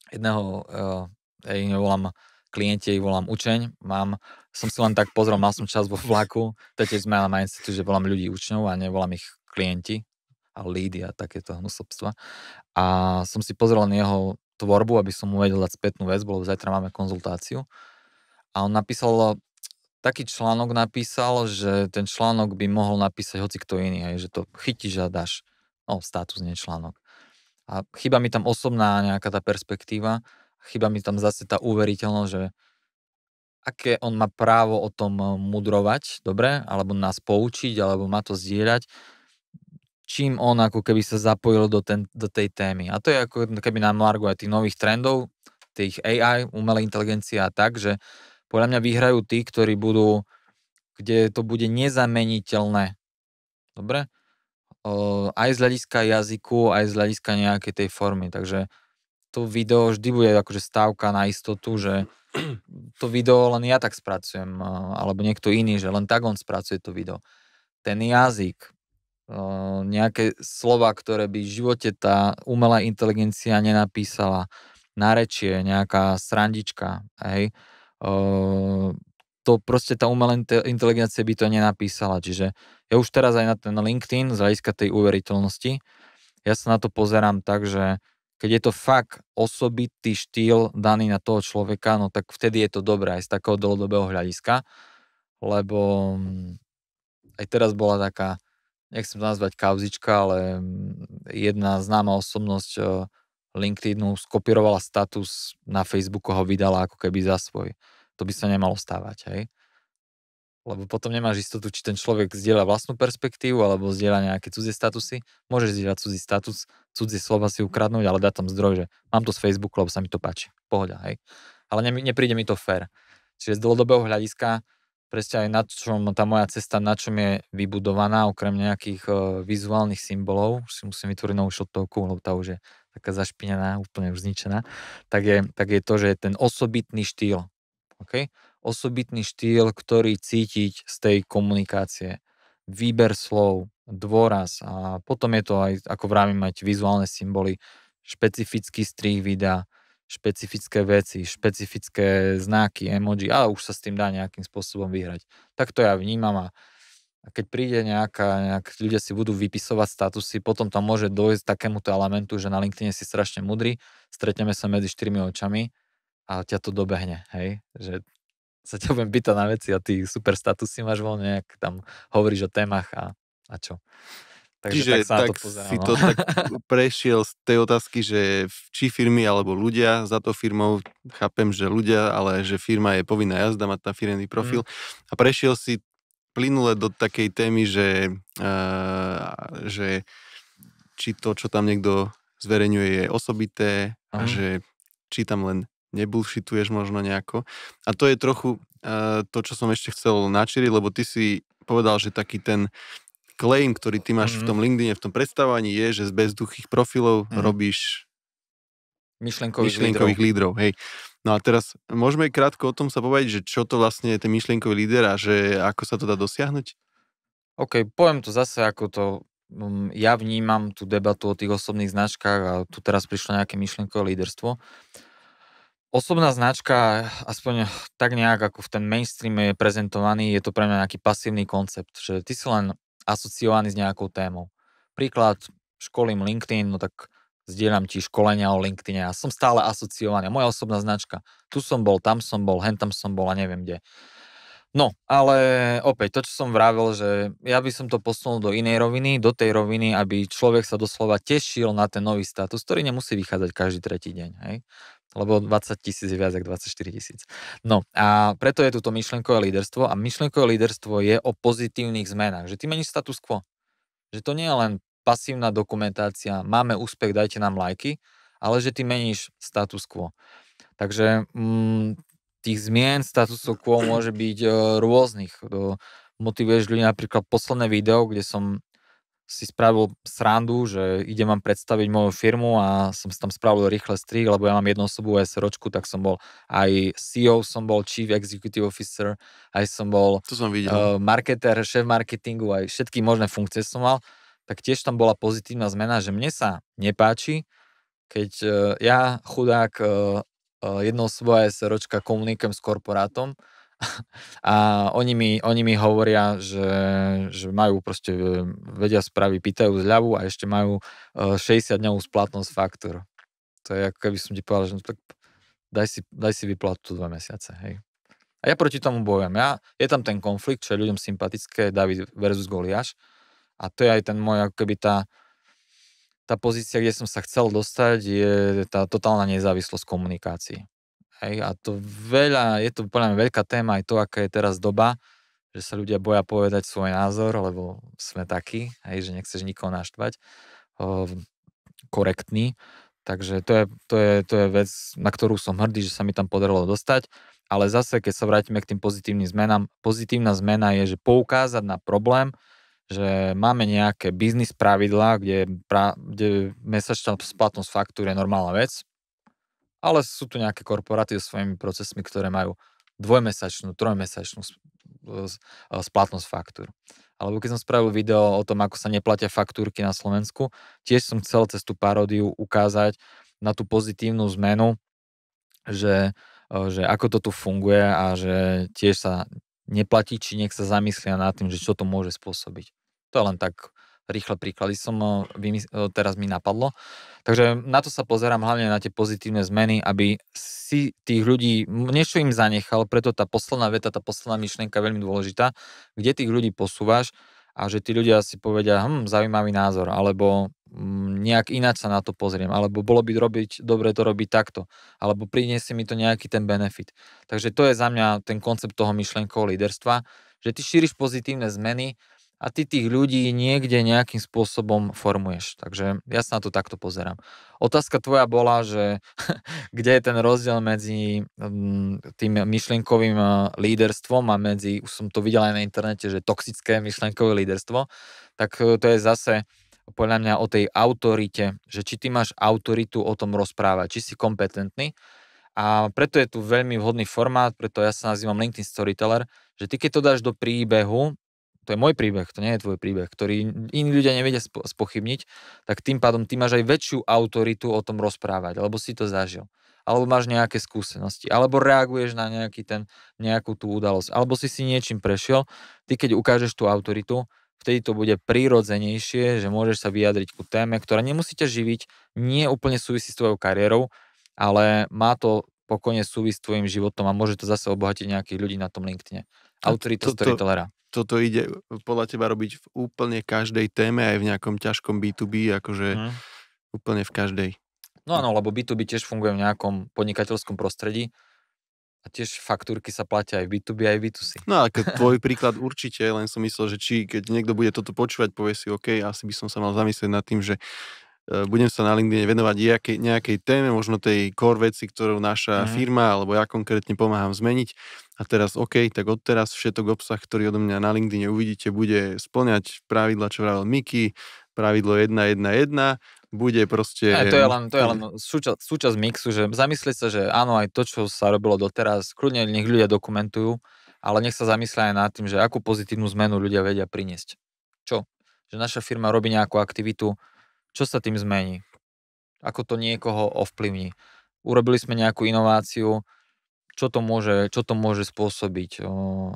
jedného, eh, ja ich nevolám kliente ich volám učeň, mám, som si len tak pozrel, mal som čas vo vlaku, teď sme na Mindsetu, že volám ľudí učňov a nevolám ich klienti a lídy a takéto hnusobstva. A som si pozrel na jeho tvorbu, aby som mu vedel dať spätnú vec, bolo zajtra máme konzultáciu. A on napísal, taký článok napísal, že ten článok by mohol napísať hoci kto iný, hej, že to chytíš a dáš. No, status, nie článok. A chyba mi tam osobná nejaká tá perspektíva, chyba mi tam zase tá uveriteľnosť, že aké on má právo o tom eh, mudrovať, dobre, alebo nás poučiť, alebo má to zdieľať, čím on ako keby sa zapojil do, ten, do tej témy. A to je ako keby na Margo aj tých nových trendov, tých AI, umelej inteligencie a tak, že podľa mňa vyhrajú tí, ktorí budú, kde to bude nezameniteľné. Dobre? O, eh, aj z hľadiska jazyku, aj z hľadiska nejakej tej formy. Takže to video vždy bude akože stávka na istotu, že to video len ja tak spracujem, eh, alebo niekto iný, že len tak on spracuje to video. Ten jazyk, eh, nejaké slova, ktoré by v živote tá umelá inteligencia nenapísala, narečie, nejaká srandička, hej, eh, to proste tá umelá inteligencia by to nenapísala. Čiže ja už teraz aj na ten LinkedIn z hľadiska tej uveriteľnosti, ja sa na to pozerám tak, že keď je to fakt osobitý štýl daný na toho človeka, no tak vtedy je to dobré aj z takého dlhodobého hľadiska, lebo mm, aj teraz bola taká, nechcem to nazvať kauzička, ale mm, jedna známa osobnosť eh, LinkedInu skopirovala status na Facebooku, ho vydala ako keby za svoj. To by sa nemalo stávať, hej lebo potom nemáš istotu, či ten človek zdieľa vlastnú perspektívu alebo zdieľa nejaké cudzie statusy. Môžeš zdieľať cudzí status, cudzie slova si ukradnúť, ale dá tam zdroj, že mám to z Facebooku, lebo sa mi to páči. Pohoda, hej. Ale ne, nepríde mi to fér. Čiže z dlhodobého hľadiska presne aj na čom tá moja cesta, na čom je vybudovaná, okrem nejakých uh, vizuálnych symbolov, už si musím vytvoriť novú šotovku, lebo tá už je taká zašpinená, úplne už zničená, tak je, tak je to, že je ten osobitný štýl. Okay? osobitný štýl, ktorý cítiť z tej komunikácie. Výber slov, dôraz a potom je to aj, ako vravím, mať vizuálne symboly, špecifický strih videa, špecifické veci, špecifické znaky, emoji, ale už sa s tým dá nejakým spôsobom vyhrať. Tak to ja vnímam a keď príde nejaká, nejak ľudia si budú vypisovať statusy, potom tam môže dojsť takémuto elementu, že na LinkedIn si strašne mudrý, stretneme sa medzi štyrmi očami a ťa to dobehne, hej? Že sa ťa budem pýtať na veci a ty super si máš voľne, nejak tam hovoríš o témach a, a čo. Takže Čiže tak, sa tak to pozerám, si no. to tak prešiel z tej otázky, že či firmy alebo ľudia za to firmou, chápem, že ľudia, ale že firma je povinná jazda, mať tam firmný mm. profil mm. a prešiel si plynule do takej témy, že, uh, že či to, čo tam niekto zverejňuje, je osobité mm. a že či tam len nebulšituješ možno nejako. A to je trochu uh, to, čo som ešte chcel načiriť, lebo ty si povedal, že taký ten claim, ktorý ty máš mm-hmm. v mhm. tom LinkedIne, v tom predstavovaní je, že z bezduchých profilov mm-hmm. robíš myšlenkových, myšlenkových lídrov. lídrov. Hej. No a teraz môžeme krátko o tom sa povedať, že čo to vlastne je ten myšlienkový líder a že ako sa to dá dosiahnuť? OK, poviem to zase, ako to mm, ja vnímam tú debatu o tých osobných značkách a tu teraz prišlo nejaké myšlienkové líderstvo. Uh, osobná značka, aspoň tak nejak ako v ten mainstream je prezentovaný, je to pre mňa nejaký pasívny koncept, že ty si len asociovaný s nejakou témou. Príklad, školím LinkedIn, no tak zdieľam ti školenia o LinkedIn a som stále asociovaný. Moja osobná značka. Tu som bol, tam som bol, hen tam som bol a neviem kde. No, ale opäť to, čo som vravil, že ja by som to posunul do inej roviny, do tej roviny, aby človek sa doslova tešil na ten nový status, ktorý nemusí vychádzať každý tretí deň. Hej? lebo 20 tisíc je viac ako 24 tisíc. No a preto je tuto myšlenkové líderstvo a myšlenkové líderstvo je o pozitívnych zmenách, že ty meníš status quo. Že to nie je len pasívna dokumentácia, máme úspech, dajte nám lajky, ale že ty meníš status quo. Takže m, mm, tých zmien statusu quo môže byť e, rôznych. Do, e, motivuješ ľudí napríklad posledné video, kde som si spravil srandu, že idem vám predstaviť moju firmu a som si tam spravil rýchle strih, lebo ja mám jednu osobu SROčku, tak som bol aj CEO, som bol Chief Executive Officer, aj som bol to som videl. Uh, eh, marketer, šéf marketingu, aj všetky možné funkcie som mal, tak tiež tam bola pozitívna zmena, že mne sa nepáči, keď uh, ja chudák uh, uh, jednou svoje SROčka komunikujem s korporátom, a oni mi, oni mi hovoria, že, že majú proste, e, vedia spravy, pýtajú zľavu a ešte majú 60 e, dňovú splatnosť faktor. To je ako keby som ti povedal, že no, tak daj si, daj si vyplatu dva mesiace, hej. A ja proti tomu bojujem. Ja, je tam ten konflikt, čo je ľuďom sympatické, David versus Goliáš. A to je aj ten môj, ako keby tá, tá pozícia, kde som sa chcel dostať, je tá totálna nezávislosť komunikácií. Hej, a to veľa, je to podľa mňa veľká téma aj to, aká je teraz doba, že sa ľudia boja povedať svoj názor, lebo sme takí, hej, že nechceš nikoho naštvať, o, ehm, korektný. Takže to je, to, je, to je vec, na ktorú som hrdý, že sa mi tam podarilo dostať. Ale zase, keď sa vrátime k tým pozitívnym zmenám, pozitívna zmena je, že poukázať na problém, že máme nejaké biznis pravidlá, kde, pra, kde mesačná splatnosť faktúry je normálna vec, ale sú tu nejaké korporáty s svojimi procesmi, ktoré majú dvojmesačnú, trojmesačnú e, splatnosť faktúr. Alebo keď som spravil video o tom, ako sa neplatia faktúrky na Slovensku, tiež som chcel cez tú paródiu ukázať na tú pozitívnu zmenu, že, e, že ako to tu funguje a že tiež sa neplatí, či nech sa zamyslia nad tým, že čo to môže spôsobiť. To je len tak rýchle príklady som e, vymysl- e, teraz mi napadlo. Takže na to sa pozerám hlavne na tie pozitívne zmeny, aby si tých ľudí niečo im zanechal, preto tá posledná veta, tá posledná myšlienka je veľmi dôležitá, kde tých ľudí posúvaš a že tí ľudia si povedia, hm, zaujímavý názor, alebo hm, nejak ináč sa na to pozriem, alebo bolo by robiť, dobre to robiť takto, alebo priniesie mi to nejaký ten benefit. Takže to je za mňa ten koncept toho myšlienkového líderstva, že ty šíriš pozitívne zmeny, a ty tých ľudí niekde nejakým spôsobom formuješ. Takže ja sa na to takto pozerám. Otázka tvoja bola, že kde je ten rozdiel medzi mm, tým myšlienkovým e, líderstvom a medzi, už som to videl aj na internete, že toxické myšlienkové líderstvo, tak e, to je zase podľa mňa o tej autorite, že či ty máš autoritu o tom rozprávať, či si kompetentný, a preto je tu veľmi vhodný formát, preto ja sa nazývam LinkedIn Storyteller, že ty keď to dáš do príbehu to je môj príbeh, to nie je tvoj príbeh, ktorý iní ľudia nevedia spo- spochybniť, tak tým pádom ty máš aj väčšiu autoritu o tom rozprávať, alebo si to zažil. Alebo máš nejaké skúsenosti, alebo reaguješ na nejaký ten, nejakú tú udalosť, alebo si si niečím prešiel. Ty keď ukážeš tú autoritu, vtedy to bude prirodzenejšie, že môžeš sa vyjadriť ku téme, ktorá nemusíte živiť, nie úplne súvisí s tvojou kariérou, ale má to pokojne súvisť s tvojim životom a môže to zase obohatiť nejakých ľudí na tom LinkedIn. Autorita to, storytellera. Toto ide e, podľa teba robiť v úplne každej téme, aj v nejakom ťažkom B2B, akože hmm. úplne v každej. No áno, lebo B2B tiež funguje v nejakom podnikateľskom prostredí a tiež faktúrky sa platia aj v B2B, aj v B2C. No a tvoj príklad určite, len som myslel, že či keď niekto bude toto počúvať, povie si, OK, asi by som sa mal zamyslieť nad tým, že Eh, budem sa na LinkedIn venovať nejakej, nejakej téme, možno tej core veci, ktorú naša mm. firma alebo ja konkrétne pomáham zmeniť. A teraz OK, tak odteraz všetok obsah, ktorý odo mňa na LinkedIn uvidíte, bude splňať pravidla, čo vravel Miki, pravidlo 1.1.1, bude proste... Aj to je len, to je len súčasť, súčasť mixu, že zamyslieť sa, že áno, aj to, čo sa robilo doteraz, kľudne nech ľudia dokumentujú, ale nech sa zamyslia aj nad tým, že akú pozitívnu zmenu ľudia vedia priniesť. Čo? Že naša firma robí nejakú aktivitu, čo sa tým zmení? Ako to niekoho ovplyvní? Urobili sme nejakú inováciu, čo to môže, čo to môže spôsobiť, o,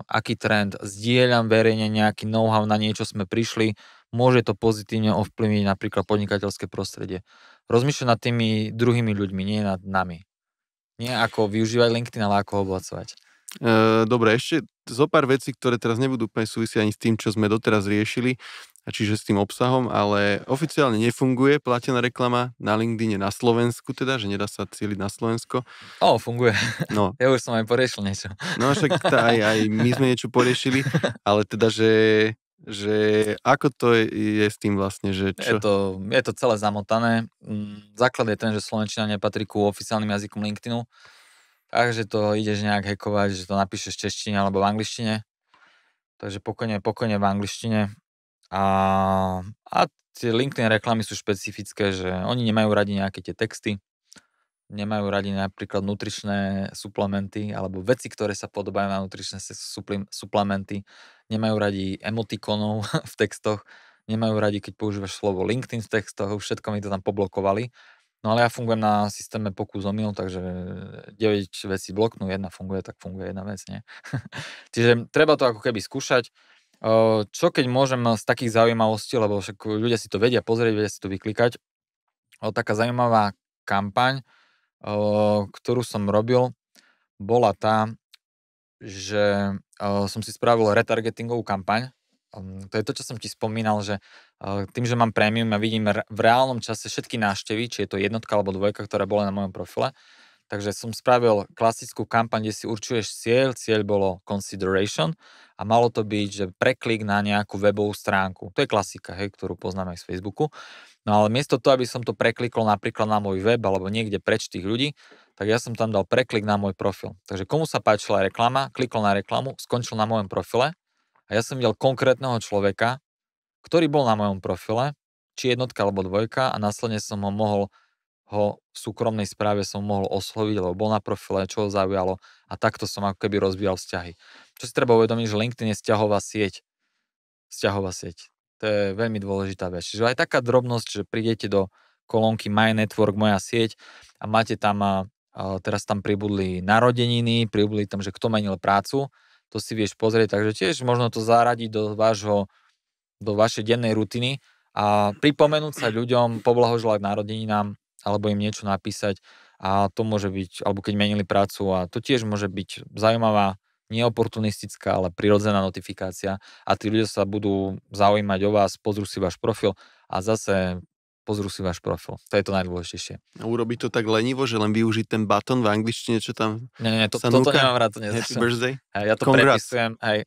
aký trend, zdieľam verejne nejaký know-how, na niečo sme prišli, môže to pozitívne ovplyvniť napríklad podnikateľské prostredie. Rozmýšľať nad tými druhými ľuďmi, nie nad nami. Nie ako využívať LinkedIn, ale ako obohacovať. Ehm, dobre, ešte zo pár vecí, ktoré teraz nebudú úplne súvisieť ani s tým, čo sme doteraz riešili a čiže s tým obsahom, ale oficiálne nefunguje platená reklama na LinkedIn na Slovensku, teda, že nedá sa cieliť na Slovensko. O, funguje. No. Ja už som aj poriešil niečo. No však tá, aj, aj my sme niečo poriešili, ale teda, že že ako to je, je s tým vlastne, že čo? Je to, je to celé zamotané. Mm, základ je ten, že Slovenčina nepatrí ku oficiálnym jazykom LinkedInu, takže to ideš nejak hekovať, že to napíšeš v češtine alebo v angličtine. Takže pokojne, pokojne v angličtine. A, a tie LinkedIn reklamy sú špecifické, že oni nemajú radi nejaké tie texty, nemajú radi napríklad nutričné suplementy alebo veci, ktoré sa podobajú na nutričné suplementy, nemajú radi emotikonov v textoch, nemajú radi, keď používaš slovo LinkedIn v textoch, všetko mi to tam poblokovali. No ale ja fungujem na systéme pokus omyl, takže 9 vecí bloknú, jedna funguje, tak funguje jedna vec, nie? Čiže treba to ako keby skúšať Ehm, čo keď môžem no, z takých zaujímavostí, lebo však ľudia si to vedia pozrieť, vedia si to vyklikať, taká zaujímavá kampaň, ehm, ktorú som robil, bola tá, že ehm, som si spravil retargetingovú kampaň to je to, čo som ti spomínal, že tým, že mám prémium, ja vidím v reálnom čase všetky náštevy, či je to jednotka alebo dvojka, ktorá bola na mojom profile, Takže som spravil klasickú kampaň, kde si určuješ cieľ, cieľ bolo consideration a malo to byť, že preklik na nejakú webovú stránku. To je klasika, hej, ktorú poznáme aj z Facebooku. No ale miesto toho, aby som to preklikol napríklad na môj web alebo niekde preč tých ľudí, tak ja som tam dal preklik na môj profil. Takže komu sa páčila reklama, klikol na reklamu, skončil na mojom profile a ja som videl konkrétneho človeka, ktorý bol na mojom profile, či jednotka alebo dvojka a následne som ho mohol ho v súkromnej správe som mohol osloviť, lebo bol na profile, čo ho zaujalo a takto som ako keby rozvíjal vzťahy. Čo si treba uvedomiť, že LinkedIn je vzťahová sieť. Vzťahová sieť. To je veľmi dôležitá vec. Čiže aj taká drobnosť, že prídete do kolónky My Network, moja sieť a máte tam, a, teraz tam pribudli narodeniny, pribudli tam, že kto menil prácu, to si vieš pozrieť, takže tiež možno to zaradiť do vášho, do vašej dennej rutiny a pripomenúť sa ľuďom, poblahoželať narodeninám, alebo im niečo napísať a to môže byť, alebo keď menili prácu a to tiež môže byť zaujímavá, neoportunistická, ale prirodzená notifikácia a tí ľudia sa budú zaujímať o vás, pozrú si váš profil a zase pozrú si váš profil. To je to najdôležitejšie. A urobiť to tak lenivo, že len využiť ten button v angličtine, čo tam Nie, nie, to, sa toto núka? nemám rád, Happy birthday. Hej, ja to Congrats. prepisujem. Hej.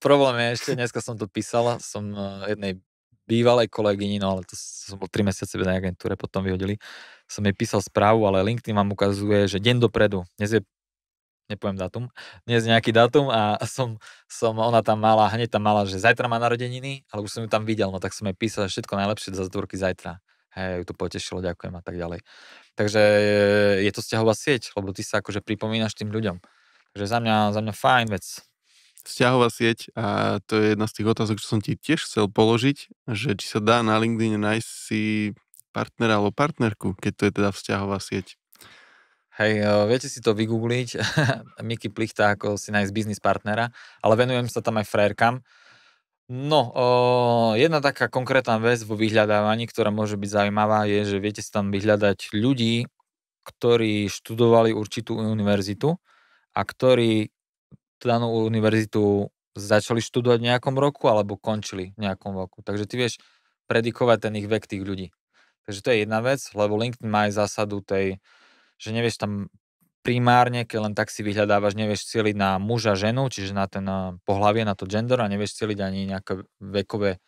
Problém je ešte, dneska som to písala, som jednej bývalej kolegyni, no ale to som bol 3 mesiace v agentúre, potom vyhodili, som jej písal správu, ale LinkedIn vám ukazuje, že deň dopredu, dnes je nepoviem dátum, dnes nejaký dátum a som, som, ona tam mala, hneď tam mala, že zajtra má narodeniny, ale už som ju tam videl, no tak som jej písal, že všetko najlepšie za zatvorky zajtra. Hej, ju to potešilo, ďakujem a tak ďalej. Takže je to vzťahová sieť, lebo ty sa akože pripomínaš tým ľuďom. Takže za mňa, za mňa fajn vec vzťahová sieť a to je jedna z tých otázok, čo som ti tiež chcel položiť, že či sa dá na LinkedIn nájsť si partnera alebo partnerku, keď to je teda vzťahová sieť. Hej, e, viete si to vygoogliť, Miky Plichta, ako si nájsť biznis partnera, ale venujem sa tam aj frérkam. No, o, e, jedna taká konkrétna vec vo vyhľadávaní, ktorá môže byť zaujímavá, je, že viete si tam vyhľadať ľudí, ktorí študovali určitú univerzitu a ktorí tú danú univerzitu začali študovať v nejakom roku alebo končili v nejakom roku. Takže ty vieš predikovať ten ich vek tých ľudí. Takže to je jedna vec, lebo LinkedIn má aj zásadu tej, že nevieš tam primárne, keď len tak si vyhľadávaš, nevieš cieliť na muža, ženu, čiže na ten pohlavie, na to gender a nevieš cieliť ani nejaké vekové e,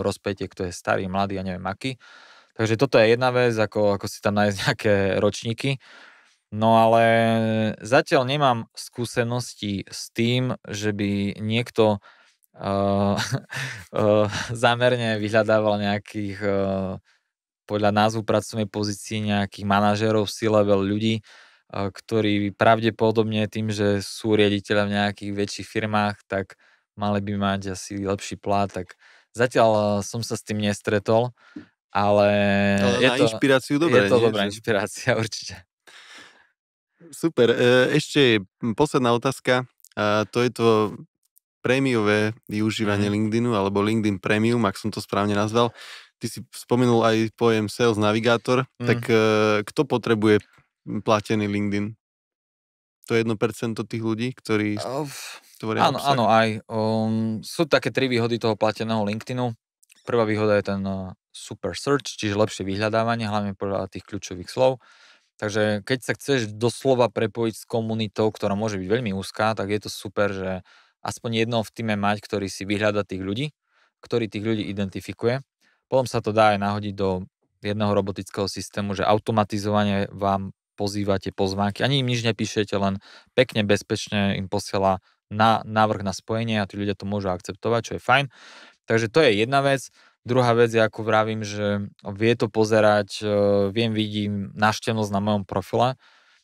rozpätie, kto je starý, mladý a ja neviem aký. Takže toto je jedna vec, ako, ako si tam nájsť nejaké ročníky. No ale zatiaľ nemám skúsenosti s tým, že by niekto uh, uh, zámerne vyhľadával nejakých uh, podľa názvu pracovnej pozícii nejakých manažerov, C-level ľudí, uh, ktorí pravdepodobne tým, že sú riaditeľa v nejakých väčších firmách, tak mali by mať asi lepší plát, tak zatiaľ som sa s tým nestretol, ale... ale je na to, inšpiráciu Je to nie, dobrá inšpirácia, určite. Super. E, ešte posledná otázka. To je to prémiové využívanie mm. LinkedInu alebo LinkedIn Premium, ak som to správne nazval. Ty si spomenul aj pojem Sales Navigator, mm. tak e, kto potrebuje platený LinkedIn? To je 1% tých ľudí, ktorí tvoria Áno, obsah. áno, aj. Um, sú také tri výhody toho plateného LinkedInu. Prvá výhoda je ten e, super search, čiže lepšie vyhľadávanie, hlavne podľa tých kľúčových slov. Takže keď sa chceš doslova prepojiť s komunitou, ktorá môže byť veľmi úzká, tak je to super, že aspoň jedno v týme mať, ktorý si vyhľada tých ľudí, ktorý tých ľudí identifikuje. Potom sa to dá aj nahodiť do jedného robotického systému, že automatizovanie vám pozývate pozvánky, ani im nič nepíšete, len pekne, bezpečne im posiela na návrh na spojenie a tí ľudia to môžu akceptovať, čo je fajn. Takže to je jedna vec. Druhá vec je, ako vravím, že vie to pozerať, e, viem, vidím návštevnosť na mojom profile,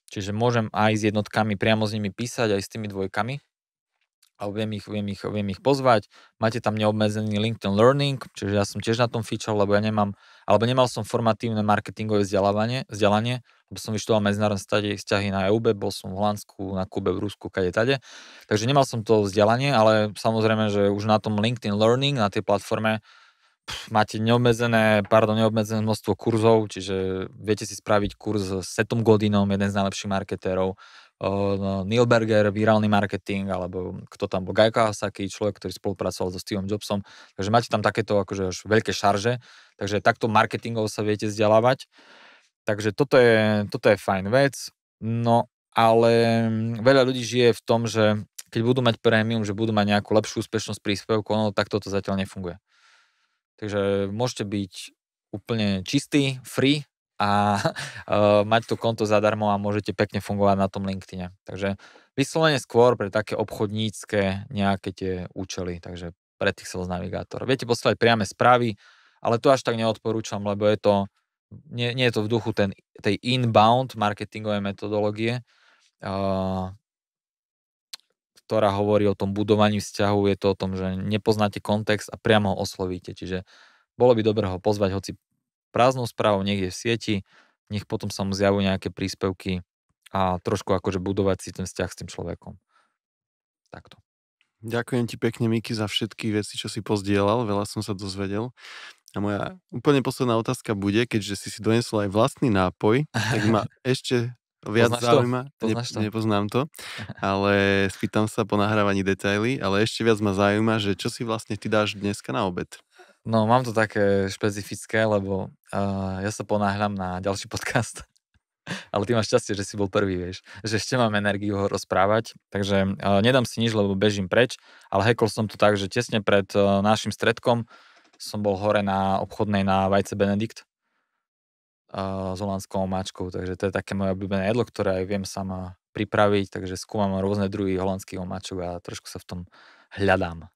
čiže môžem aj s jednotkami priamo s nimi písať, aj s tými dvojkami a viem ich, viem ich, viem ich pozvať. Máte tam neobmedzený LinkedIn Learning, čiže ja som tiež na tom fičal, lebo ja nemám, alebo nemal som formatívne marketingové vzdelávanie, vzdelanie, lebo som vyštudoval medzinárodné stade vzťahy na EUB, bol som v Holandsku, na Kube, v Rusku, kade tade. Takže nemal som to vzdelanie, ale samozrejme, že už na tom LinkedIn Learning, na tej platforme, máte neobmedzené, pardon, neobmedzené množstvo kurzov, čiže viete si spraviť kurz s Setom Godinom, jeden z najlepších marketérov, uh, Neil Berger, virálny marketing, alebo kto tam bol, Guy Kawasaki, človek, ktorý spolupracoval so Steveom Jobsom. Takže máte tam takéto akože až veľké šarže, takže takto marketingov sa viete vzdelávať. Takže toto je, toto je fajn vec, no ale mm, veľa ľudí žije v tom, že keď budú mať premium, že budú mať nejakú lepšiu úspešnosť príspevku, no tak toto zatiaľ nefunguje. Takže môžete byť úplne čistý, free a uh, mať to konto zadarmo a môžete pekne fungovať na tom LinkedIne. Takže vyslovene skôr pre také obchodnícke nejaké tie účely, takže pre tých sales navigátor. Viete poslať priame správy, ale to až tak neodporúčam, lebo je to, nie, nie je to v duchu ten, tej inbound marketingovej metodológie, uh, ktorá hovorí o tom budovaní vzťahu, je to o tom, že nepoznáte kontext a priamo ho oslovíte. Čiže bolo by dobré ho pozvať hoci prázdnou správou niekde v sieti, nech potom sa mu zjavujú nejaké príspevky a trošku akože budovať si ten vzťah s tým človekom. Takto. Ďakujem ti pekne, Miky, za všetky veci, čo si pozdielal. Veľa som sa dozvedel. A moja úplne posledná otázka bude, keďže si si donesol aj vlastný nápoj, tak ma ešte viac Poznáš zaujíma. To? ne, to? Nepoznám to, ale spýtam sa po nahrávaní detaily, ale ešte viac ma zaujíma, že čo si vlastne ty dáš dneska na obed? No, mám to také špecifické, lebo uh, ja sa ponáhľam na ďalší podcast. ale ty máš šťastie, že si bol prvý, vieš. Že ešte mám energiu ho rozprávať, takže uh, nedám si nič, lebo bežím preč. Ale hekol som to tak, že tesne pred uh, našim stredkom som bol hore na obchodnej na Vajce Benedikt s holandskou omáčkou, takže to je také moje obľúbené jedlo, ktoré aj viem sama pripraviť, takže skúmam rôzne druhy holandských omáčok a trošku sa v tom hľadám.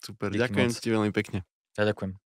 Super, Díky ďakujem moc. ti veľmi pekne. Ja ďakujem.